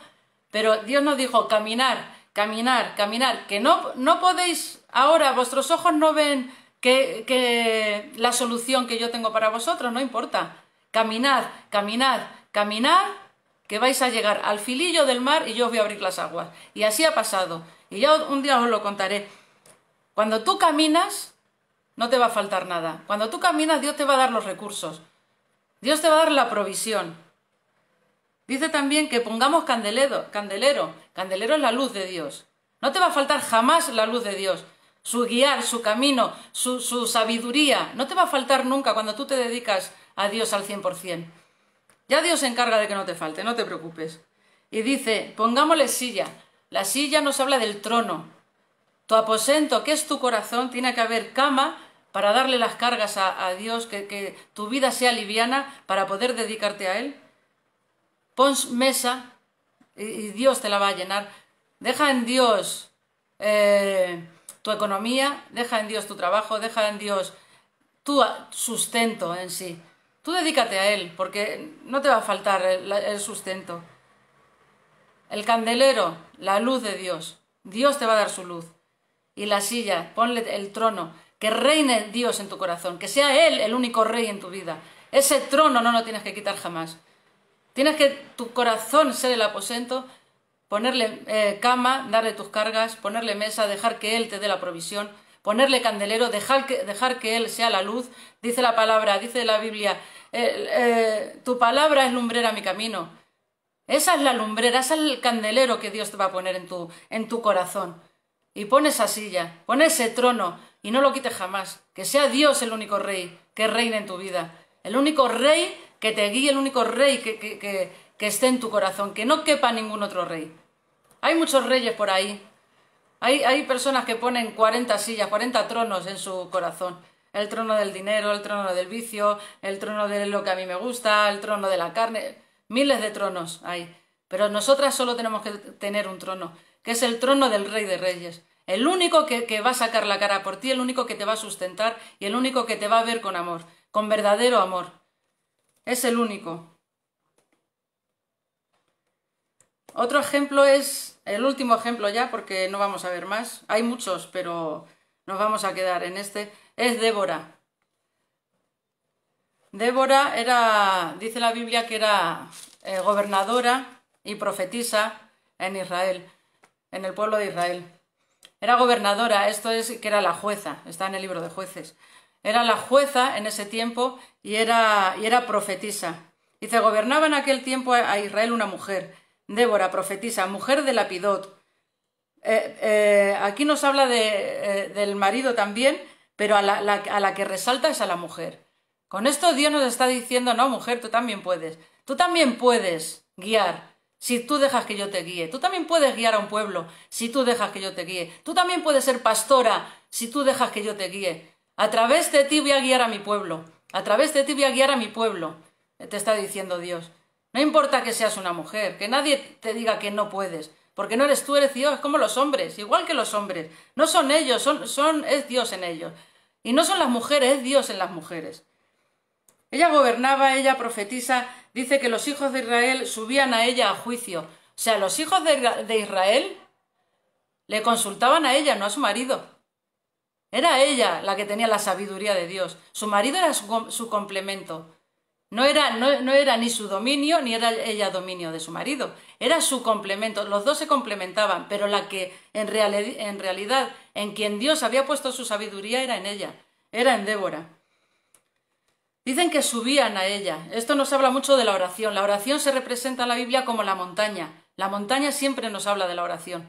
pero Dios nos dijo caminar, caminar, caminar, que no, no podéis ahora, vuestros ojos no ven que, la solución que yo tengo para vosotros, no importa. Caminad, caminad, caminar, que vais a llegar al filillo del mar y yo os voy a abrir las aguas. Y así ha pasado. Y ya un día os lo contaré. Cuando tú caminas, no te va a faltar nada. Cuando tú caminas, Dios te va a dar los recursos. Dios te va a dar la provisión. Dice también que pongamos candelero, candelero. Candelero es la luz de Dios. No te va a faltar jamás la luz de Dios. Su guiar, su camino, su, su sabiduría. No te va a faltar nunca cuando tú te dedicas a Dios al 100%. Ya Dios se encarga de que no te falte, no te preocupes. Y dice, pongámosle silla. La silla nos habla del trono. Tu aposento, que es tu corazón, tiene que haber cama para darle las cargas a, Dios, que, tu vida sea liviana para poder dedicarte a Él. Pon mesa y, Dios te la va a llenar. Deja en Dios eh, tu economía, deja en Dios tu trabajo, deja en Dios tu sustento en sí. Tú dedícate a Él, porque no te va a faltar el sustento. El candelero, la luz de Dios. Dios te va a dar su luz. Y la silla, ponle el trono que reine Dios en tu corazón, que sea Él el único rey en tu vida. Ese trono no lo tienes que quitar jamás. Tienes que tu corazón ser el aposento, ponerle eh, cama, darle tus cargas, ponerle mesa, dejar que Él te dé la provisión, ponerle candelero, dejar que, Él sea la luz. Dice la palabra, dice la Biblia, eh, eh, tu palabra es lumbrera mi camino. Esa es la lumbrera, ese es el candelero que Dios te va a poner en tu, en tu corazón. Y pon esa silla, pon ese trono, y no lo quites jamás. Que sea Dios el único rey que reine en tu vida. El único rey que te guíe, el único rey que, esté en tu corazón. Que no quepa ningún otro rey. Hay muchos reyes por ahí. Hay, hay personas que ponen 40 sillas, 40 tronos en su corazón. El trono del dinero, el trono del vicio, el trono de lo que a mí me gusta, el trono de la carne. Miles de tronos hay. Pero nosotras solo tenemos que tener un trono, que es el trono del Rey de Reyes. El único que, va a sacar la cara por ti, el único que te va a sustentar y el único que te va a ver con amor, con verdadero amor. Es el único. Otro ejemplo es, el último ejemplo ya, porque no vamos a ver más. Hay muchos, pero nos vamos a quedar en este. Es Débora. Débora era, dice la Biblia que era eh, gobernadora y profetisa en Israel, en el pueblo de Israel. Era gobernadora, esto es que era la jueza, está en el libro de jueces. Era la jueza en ese tiempo y era, y era profetisa. Dice, gobernaba en aquel tiempo a Israel una mujer, Débora, profetisa, mujer de Lapidot. Eh, eh, aquí nos habla de, eh, del marido también, pero a a la que resalta es a la mujer. Con esto Dios nos está diciendo, no, mujer, tú también puedes. Tú también puedes guiar, si tú dejas que yo te guíe. Tú también puedes guiar a un pueblo si tú dejas que yo te guíe. Tú también puedes ser pastora si tú dejas que yo te guíe. A través de ti voy a guiar a mi pueblo. A través de ti voy a guiar a mi pueblo. Te está diciendo Dios. No importa que seas una mujer, que nadie te diga que no puedes, porque no eres tú, eres Dios, es como los hombres, igual que los hombres. No son ellos, son, son, es Dios en ellos. Y no son las mujeres, es Dios en las mujeres. Ella gobernaba, ella profetiza, dice que los hijos de Israel subían a ella a juicio. O sea, los hijos de, Israel le consultaban a ella, no a su marido. Era ella la que tenía la sabiduría de Dios. Su marido era su, complemento. No era, no, era, ni su dominio, ni era ella dominio de su marido. Era su complemento. Los dos se complementaban, pero la que en, en realidad, en quien Dios había puesto su sabiduría, era en ella, era en Débora. Dicen que subían a ella. Esto nos habla mucho de la oración. La oración se representa en la Biblia como la montaña. La montaña siempre nos habla de la oración.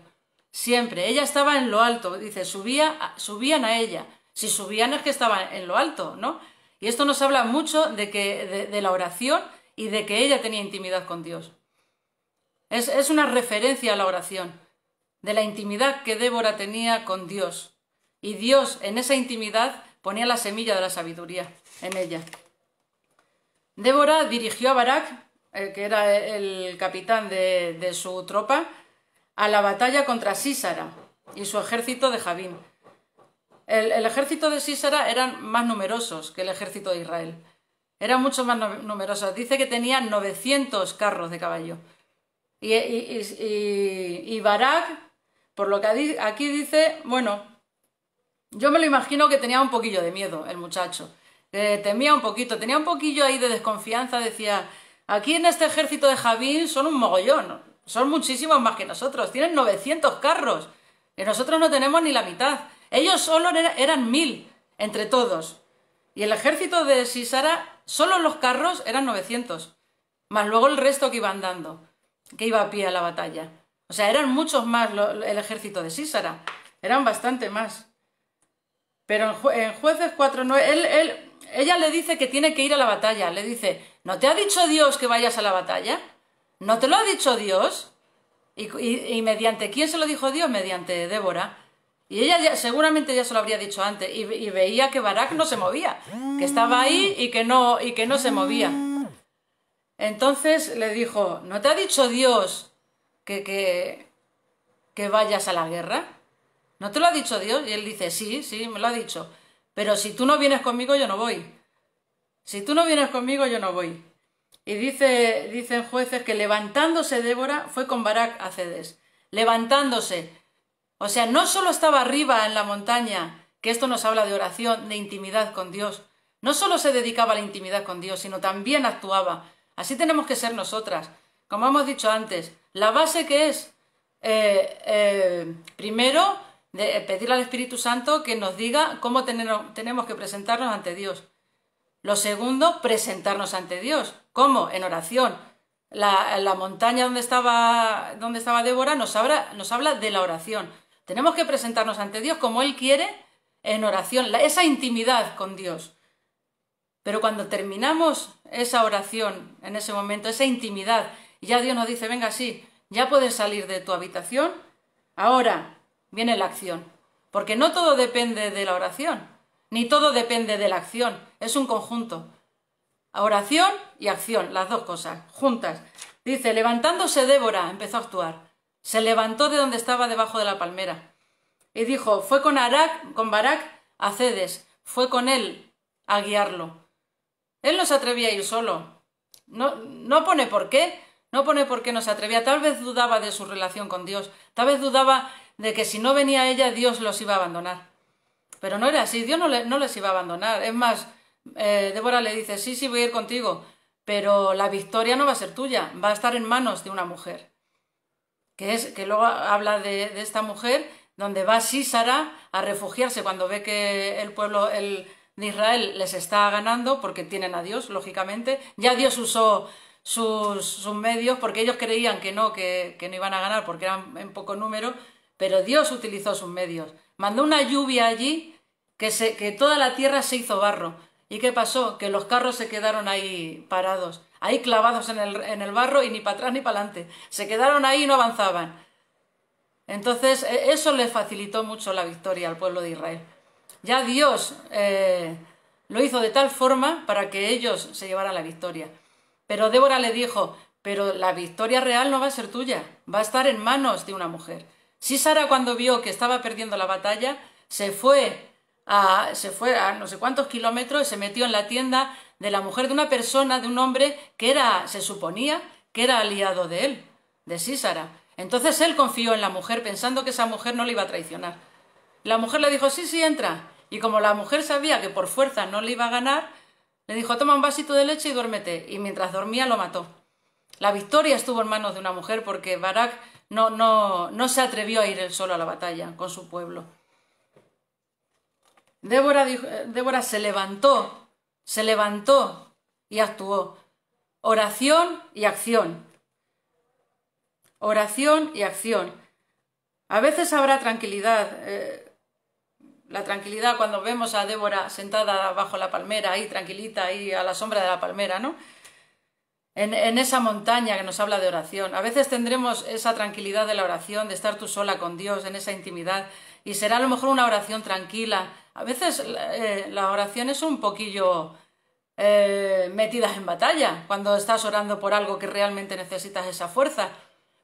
Siempre. Ella estaba en lo alto. Dice, subía, subían a ella. Si subían es que estaba en lo alto, ¿no? Y esto nos habla mucho de, que, la oración y de que ella tenía intimidad con Dios. es una referencia a la oración, de la intimidad que Débora tenía con Dios. Y Dios en esa intimidad ponía la semilla de la sabiduría en ella. Débora dirigió a Barak, eh, que era el capitán de, su tropa, a la batalla contra Sísara y su ejército de Javín. El, ejército de Sísara eran más numerosos que el ejército de Israel. Eran mucho más numerosos. Dice que tenían 900 carros de caballo. Y, y, Barak, por lo que aquí dice, bueno, yo me lo imagino que tenía un poquillo de miedo el muchacho temía un poquito, tenía un poquillo ahí de desconfianza, decía, aquí en este ejército de Javín son un mogollón, son muchísimos más que nosotros, tienen 900 carros, y nosotros no tenemos ni la mitad, ellos solo eran mil entre todos, y el ejército de Sísara, solo los carros eran 900, más luego el resto que iban dando, que iba a pie a la batalla. O sea, eran muchos más el ejército de Sísara, eran bastante más. Pero en, jueces 4.9, él, él ella le dice que tiene que ir a la batalla. Le dice, ¿no te ha dicho Dios que vayas a la batalla? ¿No te lo ha dicho Dios? ¿Y, mediante quién se lo dijo Dios? Mediante Débora. Y ella seguramente ya se lo habría dicho antes. Y, veía que Barak no se movía, que estaba ahí y que, no, y que no se movía. Entonces le dijo, ¿no te ha dicho Dios que, que, que vayas a la guerra? ¿No te lo ha dicho Dios? Y él dice, sí, sí, me lo ha dicho. Pero si tú no vienes conmigo, yo no voy. Si tú no vienes conmigo, yo no voy. Y dice, dicen jueces que levantándose Débora fue con Barak a Cedes. Levantándose. O sea, no solo estaba arriba en la montaña, que esto nos habla de oración, de intimidad con Dios. No solo se dedicaba a la intimidad con Dios, sino también actuaba. Así tenemos que ser nosotras. Como hemos dicho antes, la base que es, eh, eh, primero, de eh, pedirle al Espíritu Santo que nos diga cómo tenemos que presentarnos ante Dios. Lo segundo, presentarnos ante Dios. ¿Cómo? En oración. La, montaña donde estaba, donde estaba Débora nos habla, nos habla de la oración. Tenemos que presentarnos ante Dios como Él quiere en oración, esa intimidad con Dios. Pero cuando terminamos esa oración, en ese momento, esa intimidad, ya Dios nos dice, venga, sí, ya puedes salir de tu habitación, ahora viene la acción. Porque no todo depende de la oración, ni todo depende de la acción, es un conjunto. Oración y acción, las dos cosas, juntas. Dice, levantándose Débora, empezó a actuar. Se levantó de donde estaba debajo de la palmera. Y dijo, fue con, Arak, con Barak a Cedes, fue con él a guiarlo. Él no se atrevía a ir solo. No, no pone por qué, no pone por qué no se atrevía. Tal vez dudaba de su relación con Dios. Tal vez dudaba de que si no venía ella, Dios los iba a abandonar. Pero no era así. Dios no, les iba a abandonar. Es más, eh, Débora le dice, sí, sí, voy a ir contigo. Pero la victoria no va a ser tuya. Va a estar en manos de una mujer. Que, es, que luego habla de, esta mujer donde va Sísara a refugiarse cuando ve que el pueblo de Israel les está ganando porque tienen a Dios, lógicamente. Ya Dios usó sus, medios, porque ellos creían que no, que, no iban a ganar porque eran en poco número, pero Dios utilizó sus medios. Mandó una lluvia allí que, se, que toda la tierra se hizo barro. ¿Y qué pasó? Que los carros se quedaron ahí parados, ahí clavados en el, barro y ni para atrás ni para adelante. Se quedaron ahí y no avanzaban. Entonces, e, eso le facilitó mucho la victoria al pueblo de Israel. Ya Dios eh, lo hizo de tal forma para que ellos se llevaran la victoria. Pero Débora le dijo, pero la victoria real no va a ser tuya, va a estar en manos de una mujer. sí Sara cuando vio que estaba perdiendo la batalla, se fue a, se fue a no sé cuántos kilómetros, y se metió en la tienda de la mujer de una persona, de un hombre que era, se suponía, que era aliado de él, de Sísara. Entonces él confió en la mujer pensando que esa mujer no le iba a traicionar. La mujer le dijo, sí, sí, entra. Y como la mujer sabía que por fuerza no le iba a ganar, le dijo, toma un vasito de leche y duérmete. Y mientras dormía lo mató. La victoria estuvo en manos de una mujer porque Barak no, no, se atrevió a ir él solo a la batalla con su pueblo. Eh, Débora, se levantó, se levantó y actuó. Oración y acción. Oración y acción. A veces habrá tranquilidad. Eh, la tranquilidad cuando vemos a Débora sentada bajo la palmera, ahí tranquilita, ahí a la sombra de la palmera, ¿no? En, esa montaña que nos habla de oración. A veces tendremos esa tranquilidad de la oración, de estar tú sola con Dios, en esa intimidad, y será a lo mejor una oración tranquila. A veces las eh, la oración es un poquillo eh, metidas en batalla, cuando estás orando por algo que realmente necesitas esa fuerza.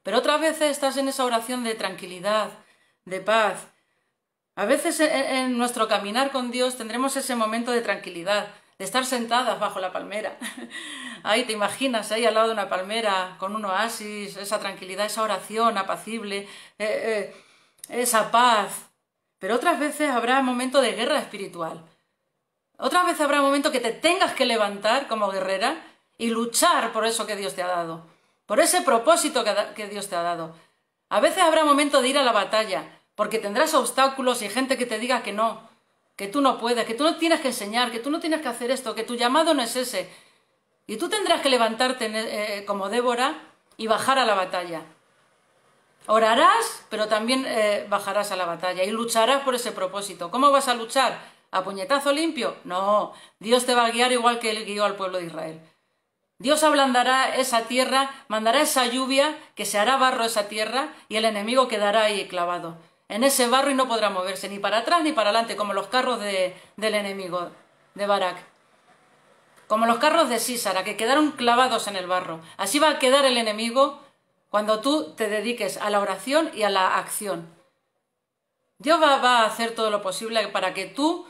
Pero otras veces estás en esa oración de tranquilidad, de paz, a veces e, e, en, nuestro caminar con Dios tendremos ese momento de tranquilidad, de estar sentadas bajo la palmera. Ahí te imaginas, ahí al lado de una palmera, con un oasis, esa tranquilidad, esa oración apacible, eh, eh, esa paz. Pero otras veces habrá momento de guerra espiritual. Otras veces habrá momento que te tengas que levantar como guerrera y luchar por eso que Dios te ha dado, por ese propósito que, que Dios te ha dado. A veces habrá momento de ir a la batalla, porque tendrás obstáculos y gente que te diga que no, que tú no puedes, que tú no tienes que enseñar, que tú no tienes que hacer esto, que tu llamado no es ese. Y tú tendrás que levantarte eh, eh, como Débora y bajar a la batalla. Orarás, pero también eh, bajarás a la batalla y lucharás por ese propósito. ¿Cómo vas a luchar? ¿A puñetazo limpio? No, Dios te va a guiar igual que Él guió al pueblo de Israel. Dios ablandará esa tierra, mandará esa lluvia que se hará barro esa tierra y el enemigo quedará ahí clavado en ese barro y no podrá moverse ni para atrás ni para adelante, como los carros de, del enemigo de Barak. Como los carros de Sísara, que quedaron clavados en el barro. Así va a quedar el enemigo cuando tú te dediques a la oración y a la acción. Dios va, a hacer todo lo posible para que tú,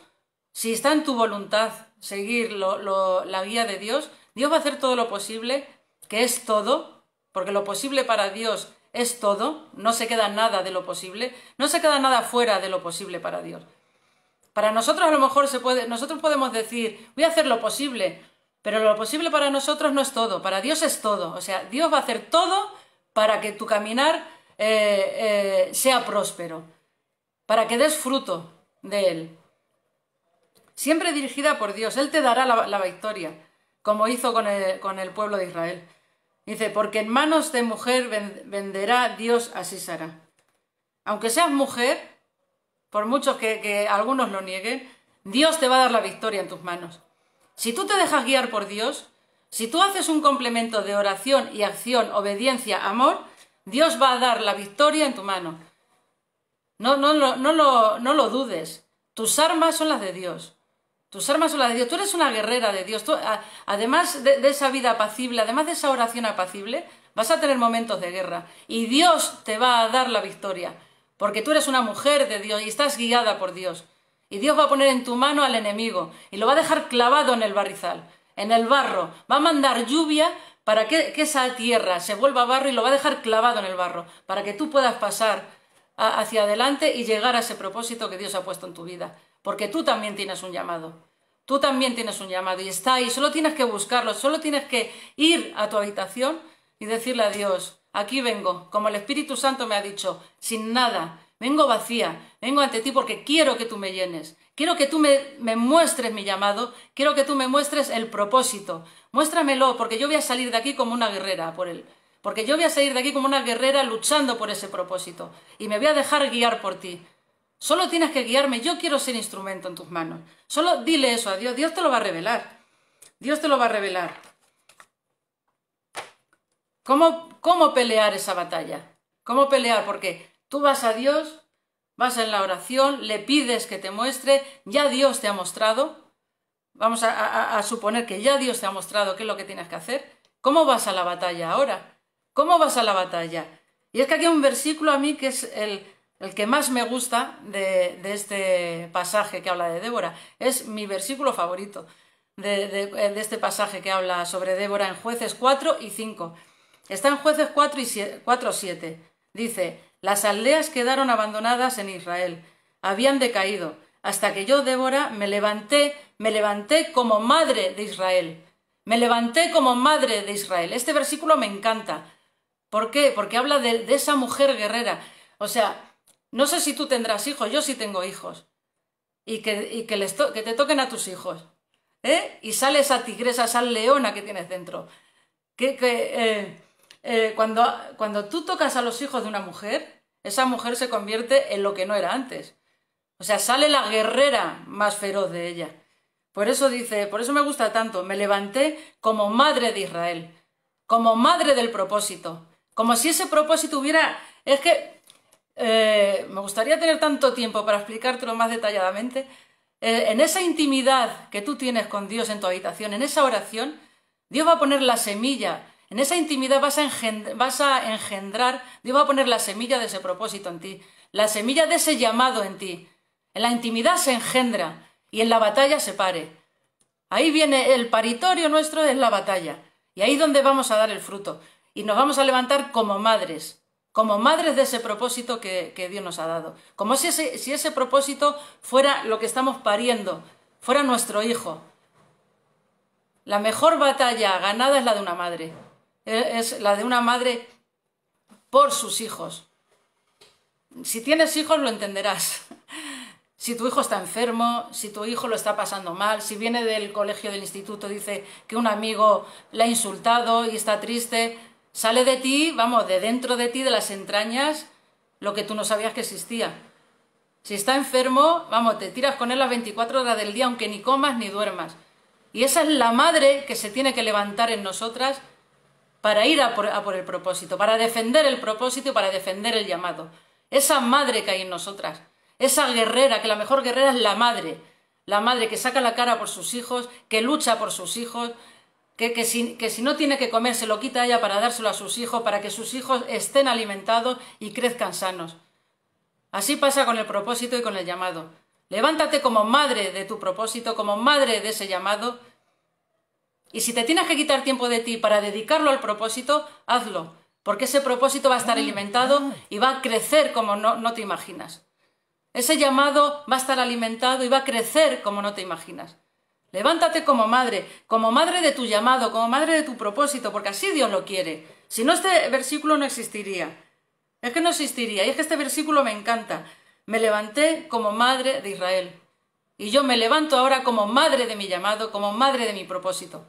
si está en tu voluntad seguir la guía de Dios, Dios va a hacer todo lo posible, que es todo, porque lo posible para Dios es todo, no se queda nada de lo posible, no se queda nada fuera de lo posible para Dios. Para nosotros a lo mejor se puede, nosotros podemos decir, voy a hacer lo posible, pero lo posible para nosotros no es todo, para Dios es todo. O sea, Dios va a hacer todo para que tu caminar eh, eh, sea próspero, para que des fruto de Él. Siempre dirigida por Dios, Él te dará la, victoria, como hizo con el pueblo de Israel. Dice, porque en manos de mujer venderá Dios a Sísara. Aunque seas mujer, por muchos que, algunos lo nieguen, Dios te va a dar la victoria en tus manos. Si tú te dejas guiar por Dios, si tú haces un complemento de oración y acción, obediencia, amor, Dios va a dar la victoria en tu mano. no lo dudes. Tus armas son las de Dios. Tus armas son las de Dios. Tú eres una guerrera de Dios. además de, esa vida apacible, además de esa oración apacible, vas a tener momentos de guerra. Y Dios te va a dar la victoria. Porque tú eres una mujer de Dios y estás guiada por Dios. Y Dios va a poner en tu mano al enemigo y lo va a dejar clavado en el barrizal, en el barro. Va a mandar lluvia para que, esa tierra se vuelva barro y lo va a dejar clavado en el barro. Para que tú puedas pasar hacia adelante y llegar a ese propósito que Dios ha puesto en tu vida porque tú también tienes un llamado. Tú también tienes un llamado y está ahí, solo tienes que buscarlo, solo tienes que ir a tu habitación y decirle a Dios, aquí vengo, como el Espíritu Santo me ha dicho, sin nada, vengo vacía, vengo ante ti porque quiero que tú me llenes, quiero que tú me, muestres mi llamado, quiero que tú me muestres el propósito, muéstramelo porque yo voy a salir de aquí como una guerrera por él, porque yo voy a salir de aquí como una guerrera luchando por ese propósito y me voy a dejar guiar por ti, Solo tienes que guiarme, yo quiero ser instrumento en tus manos. Solo dile eso a Dios, Dios te lo va a revelar. Dios te lo va a revelar. ¿Cómo, cómo pelear esa batalla? ¿Cómo pelear? Porque tú vas a Dios, vas en la oración, le pides que te muestre, ya Dios te ha mostrado. Vamos a, a suponer que ya Dios te ha mostrado qué es lo que tienes que hacer. ¿Cómo vas a la batalla ahora? ¿Cómo vas a la batalla? Y es que aquí hay un versículo a mí que es el, el que más me gusta de, este pasaje que habla de Débora es mi versículo favorito de, eh, este pasaje que habla sobre Débora en jueces 4 y 5. Está en jueces 4 y 7, 4, 7. Dice, las aldeas quedaron abandonadas en Israel, habían decaído, hasta que yo, Débora, me levanté, me levanté como madre de Israel. Me levanté como madre de Israel. Este versículo me encanta. ¿Por qué? Porque habla de esa mujer guerrera. O sea, no sé si tú tendrás hijos, yo sí tengo hijos. Y que, que, te toquen a tus hijos. ¿eh? Y sale esa tigresa, esa leona que tienes dentro. Que, que eh, eh, cuando, cuando tú tocas a los hijos de una mujer, esa mujer se convierte en lo que no era antes. O sea, sale la guerrera más feroz de ella. Por eso dice, por eso me gusta tanto, me levanté como madre de Israel, como madre del propósito, como si ese propósito hubiera, es que eh, me gustaría tener tanto tiempo para explicártelo más detalladamente, eh, en esa intimidad que tú tienes con Dios en tu habitación, en esa oración, Dios va a poner la semilla, en esa intimidad vas a, engendrar, vas Dios va a poner la semilla de ese propósito en ti, la semilla de ese llamado en ti. En la intimidad se engendra y en la batalla se pare. Ahí viene el paritorio nuestro, es la batalla. Y ahí es donde vamos a dar el fruto. Y nos vamos a levantar como madres, como madres de ese propósito que, Dios nos ha dado. Como si ese, si ese propósito fuera lo que estamos pariendo, fuera nuestro hijo. La mejor batalla ganada es la de una madre. E, es la de una madre por sus hijos. Si tienes hijos lo entenderás. Si tu hijo está enfermo, si tu hijo lo está pasando mal, si viene del colegio, del instituto, dice que un amigo le ha insultado y está triste, Sale de ti, vamos, de dentro de ti, de las entrañas, lo que tú no sabías que existía. Si está enfermo, vamos, te tiras con él las 24 horas del día, aunque ni comas ni duermas. Y esa es la madre que se tiene que levantar en nosotras para ir a por, el propósito, para defender el propósito para defender el llamado. Esa madre que hay en nosotras, esa guerrera, que la mejor guerrera es la madre, la madre que saca la cara por sus hijos, que lucha por sus hijos, que, si, no tiene que comer se lo quita ella para dárselo a sus hijos, para que sus hijos estén alimentados y crezcan sanos. Así pasa con el propósito y con el llamado. Levántate como madre de tu propósito, como madre de ese llamado. Y si te tienes que quitar tiempo de ti para dedicarlo al propósito, hazlo, porque ese propósito va a estar alimentado y va a crecer como no, no te imaginas. Ese llamado va a estar alimentado y va a crecer como no te imaginas. Levántate como madre, como madre de tu llamado, como madre de tu propósito, porque así Dios lo quiere. Si no, este versículo no existiría. Es que no existiría. Y es que este versículo me encanta. Me levanté como madre de Israel. Y yo me levanto ahora como madre de mi llamado, como madre de mi propósito.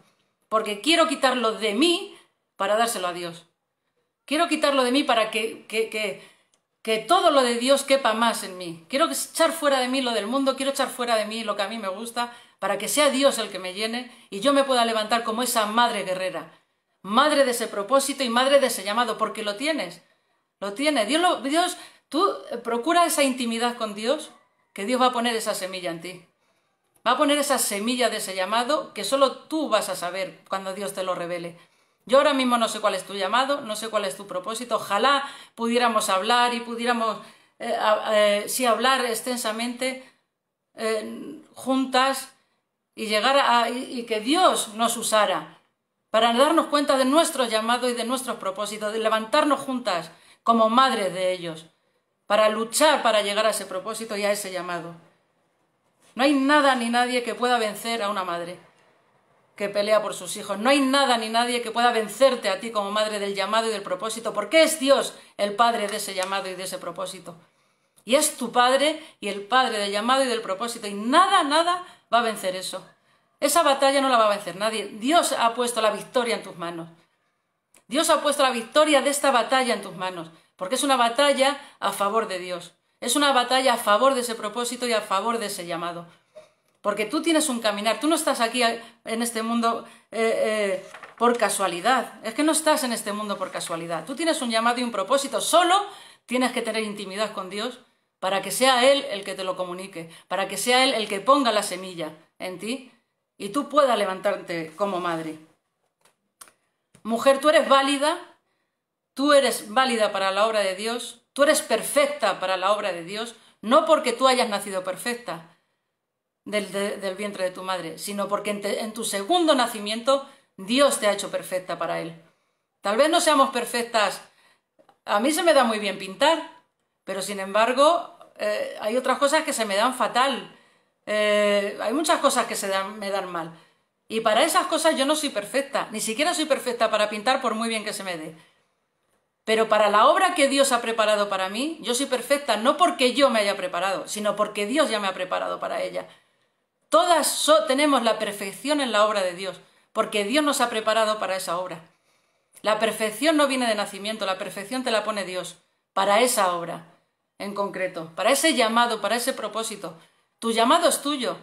Porque quiero quitarlo de mí para dárselo a Dios. Quiero quitarlo de mí para que, que, que, que todo lo de Dios quepa más en mí. Quiero echar fuera de mí lo del mundo, quiero echar fuera de mí lo que a mí me gusta para que sea Dios el que me llene y yo me pueda levantar como esa madre guerrera, madre de ese propósito y madre de ese llamado, porque lo tienes, lo tienes. Dios, Dios tú eh, procura esa intimidad con Dios, que Dios va a poner esa semilla en ti. Va a poner esa semilla de ese llamado que solo tú vas a saber cuando Dios te lo revele. Yo ahora mismo no sé cuál es tu llamado, no sé cuál es tu propósito. Ojalá pudiéramos hablar y pudiéramos, eh, eh, hablar extensamente juntas y, llegar y, que Dios nos usara para darnos cuenta de nuestro llamado y de nuestros propósitos, de levantarnos juntas como madres de ellos, para luchar para llegar a ese propósito y a ese llamado. No hay nada ni nadie que pueda vencer a una madre que pelea por sus hijos. No hay nada ni nadie que pueda vencerte a ti como madre del llamado y del propósito, porque es Dios el Padre de ese llamado y de ese propósito. Y es tu Padre y el Padre del llamado y del propósito. Y nada, nada va a vencer eso. Esa batalla no la va a vencer nadie. Dios ha puesto la victoria en tus manos. Dios ha puesto la victoria de esta batalla en tus manos. Porque es una batalla a favor de Dios. Es una batalla a favor de ese propósito y a favor de ese llamado. Porque tú tienes un caminar. Tú no estás aquí eh, en este mundo eh, eh, por casualidad. Es que no estás en este mundo por casualidad. Tú tienes un llamado y un propósito. Solo tienes que tener intimidad con Dios para que sea Él el que te lo comunique, para que sea Él el que ponga la semilla en ti y tú puedas levantarte como madre. Mujer, tú eres válida, tú eres válida para la obra de Dios, tú eres perfecta para la obra de Dios, no porque tú hayas nacido perfecta del, vientre de tu madre, sino porque en tu segundo nacimiento Dios te ha hecho perfecta para Él. Tal vez no seamos perfectas, a mí se me da muy bien pintar, pero sin embargo eh, hay otras cosas que se me dan fatal. Eh, hay muchas cosas que se me dan mal. Y para esas cosas yo no soy perfecta. Ni siquiera soy perfecta para pintar por muy bien que se me dé. Pero para la obra que Dios ha preparado para mí, yo soy perfecta no porque yo me haya preparado, sino porque Dios ya me ha preparado para ella. Todas tenemos la perfección en la obra de Dios, porque Dios nos ha preparado para esa obra. La perfección no viene de nacimiento, la perfección te la pone Dios para esa obra en concreto, para ese llamado, para ese propósito. Tu llamado es tuyo.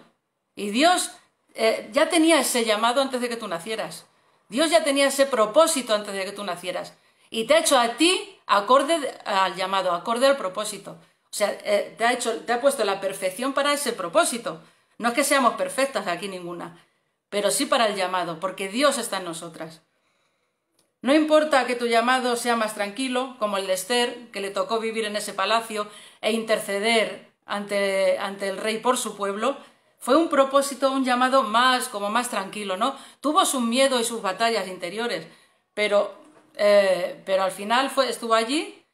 Y Dios eh, ya tenía ese llamado antes de que tú nacieras. Dios ya tenía ese propósito antes de que tú nacieras. Y te ha hecho a ti acorde al llamado, acorde al propósito. O sea, eh, te, ha hecho, te ha puesto la perfección para ese propósito. No es que seamos perfectas aquí ninguna, pero sí para el llamado, porque Dios está en nosotras. No importa que tu llamado sea más tranquilo, como el de Esther, que le tocó vivir en ese palacio e interceder ante, el rey por su pueblo, fue un propósito, un llamado más, como más tranquilo, ¿no? Tuvo su miedo y sus batallas interiores, pero, eh, pero al final estuvo allí,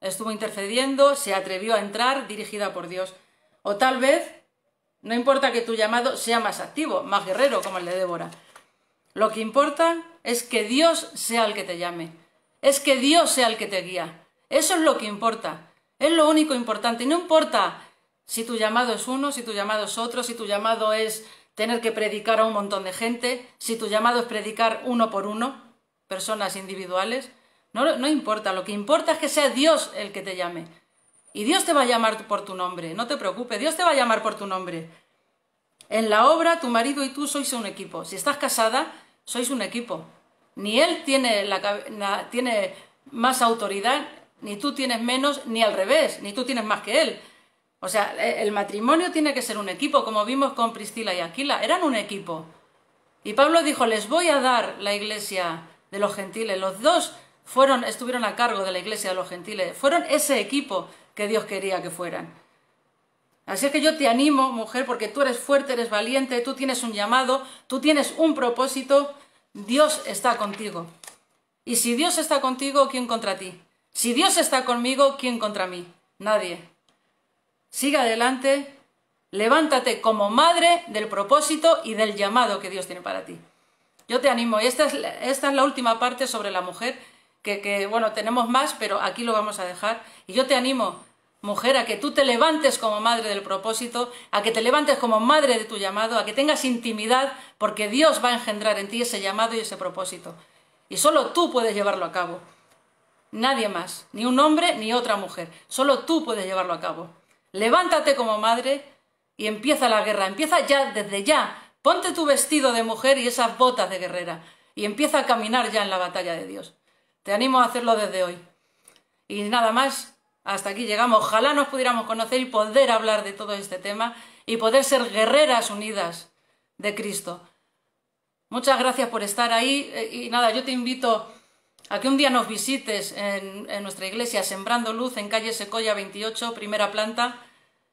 estuvo intercediendo, se atrevió a entrar dirigida por Dios. O tal vez, no importa que tu llamado sea más activo, más guerrero, como el de Débora. Lo que importa es que Dios sea el que te llame, es que Dios sea el que te guía. Eso es lo que importa, es lo único importante. Y no importa si tu llamado es uno, si tu llamado es otro, si tu llamado es tener que predicar a un montón de gente, si tu llamado es predicar uno por uno, personas individuales. No, no importa, lo que importa es que sea Dios el que te llame. Y Dios te va a llamar por tu nombre, no te preocupes, Dios te va a llamar por tu nombre. En la obra, tu marido y tú sois un equipo. Si estás casada, sois un equipo. Ni él tiene, más autoridad, ni tú tienes menos, ni al revés, ni tú tienes más que él. O sea, e, el matrimonio tiene que ser un equipo, como vimos con Priscila y Aquila, eran un equipo. Y Pablo dijo, les voy a dar la iglesia de los gentiles. Los dos fueron, estuvieron a cargo de la iglesia de los gentiles, fueron ese equipo que Dios quería que fueran. Así es que yo te animo, mujer, porque tú eres fuerte, eres valiente, tú tienes un llamado, tú tienes un propósito, Dios está contigo. Y si Dios está contigo, ¿quién contra ti? Si Dios está conmigo, ¿quién contra mí? Nadie. Sigue adelante, levántate como madre del propósito y del llamado que Dios tiene para ti. Yo te animo, y esta es, la última parte sobre la mujer, que bueno, tenemos más, pero aquí lo vamos a dejar. Y yo te animo, mujer, a que tú te levantes como madre del propósito, a que te levantes como madre de tu llamado, a que tengas intimidad, porque Dios va a engendrar en ti ese llamado y ese propósito. Y solo tú puedes llevarlo a cabo. Nadie más, ni un hombre ni otra mujer. Solo tú puedes llevarlo a cabo. Levántate como madre y empieza la guerra. Empieza ya, desde ya. Ponte tu vestido de mujer y esas botas de guerrera. Y empieza a caminar ya en la batalla de Dios. Te animo a hacerlo desde hoy. Y nada más, hasta aquí llegamos. Ojalá nos pudiéramos conocer y poder hablar de todo este tema y poder ser guerreras unidas de Cristo. Muchas gracias por estar ahí eh, y nada, yo te invito a que un día nos visites en, nuestra iglesia Sembrando Luz en calle Secoya 28, primera planta,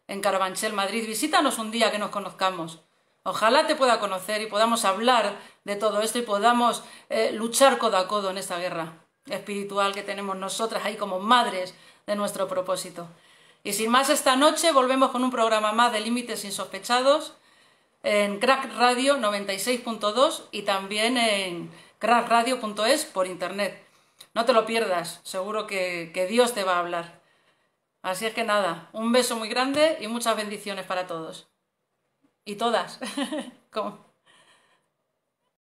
en Carabanchel, Madrid. Visítanos un día que nos conozcamos. Ojalá te pueda conocer y podamos hablar de todo esto y podamos eh, luchar codo a codo en esta guerra espiritual que tenemos nosotras ahí como madres de nuestro propósito. Y sin más, esta noche volvemos con un programa más de Límites Insospechados en Crack Radio 96.2 y también en crackradio.es por internet. No te lo pierdas, seguro que, Dios te va a hablar. Así es que nada, un beso muy grande y muchas bendiciones para todos. Y todas.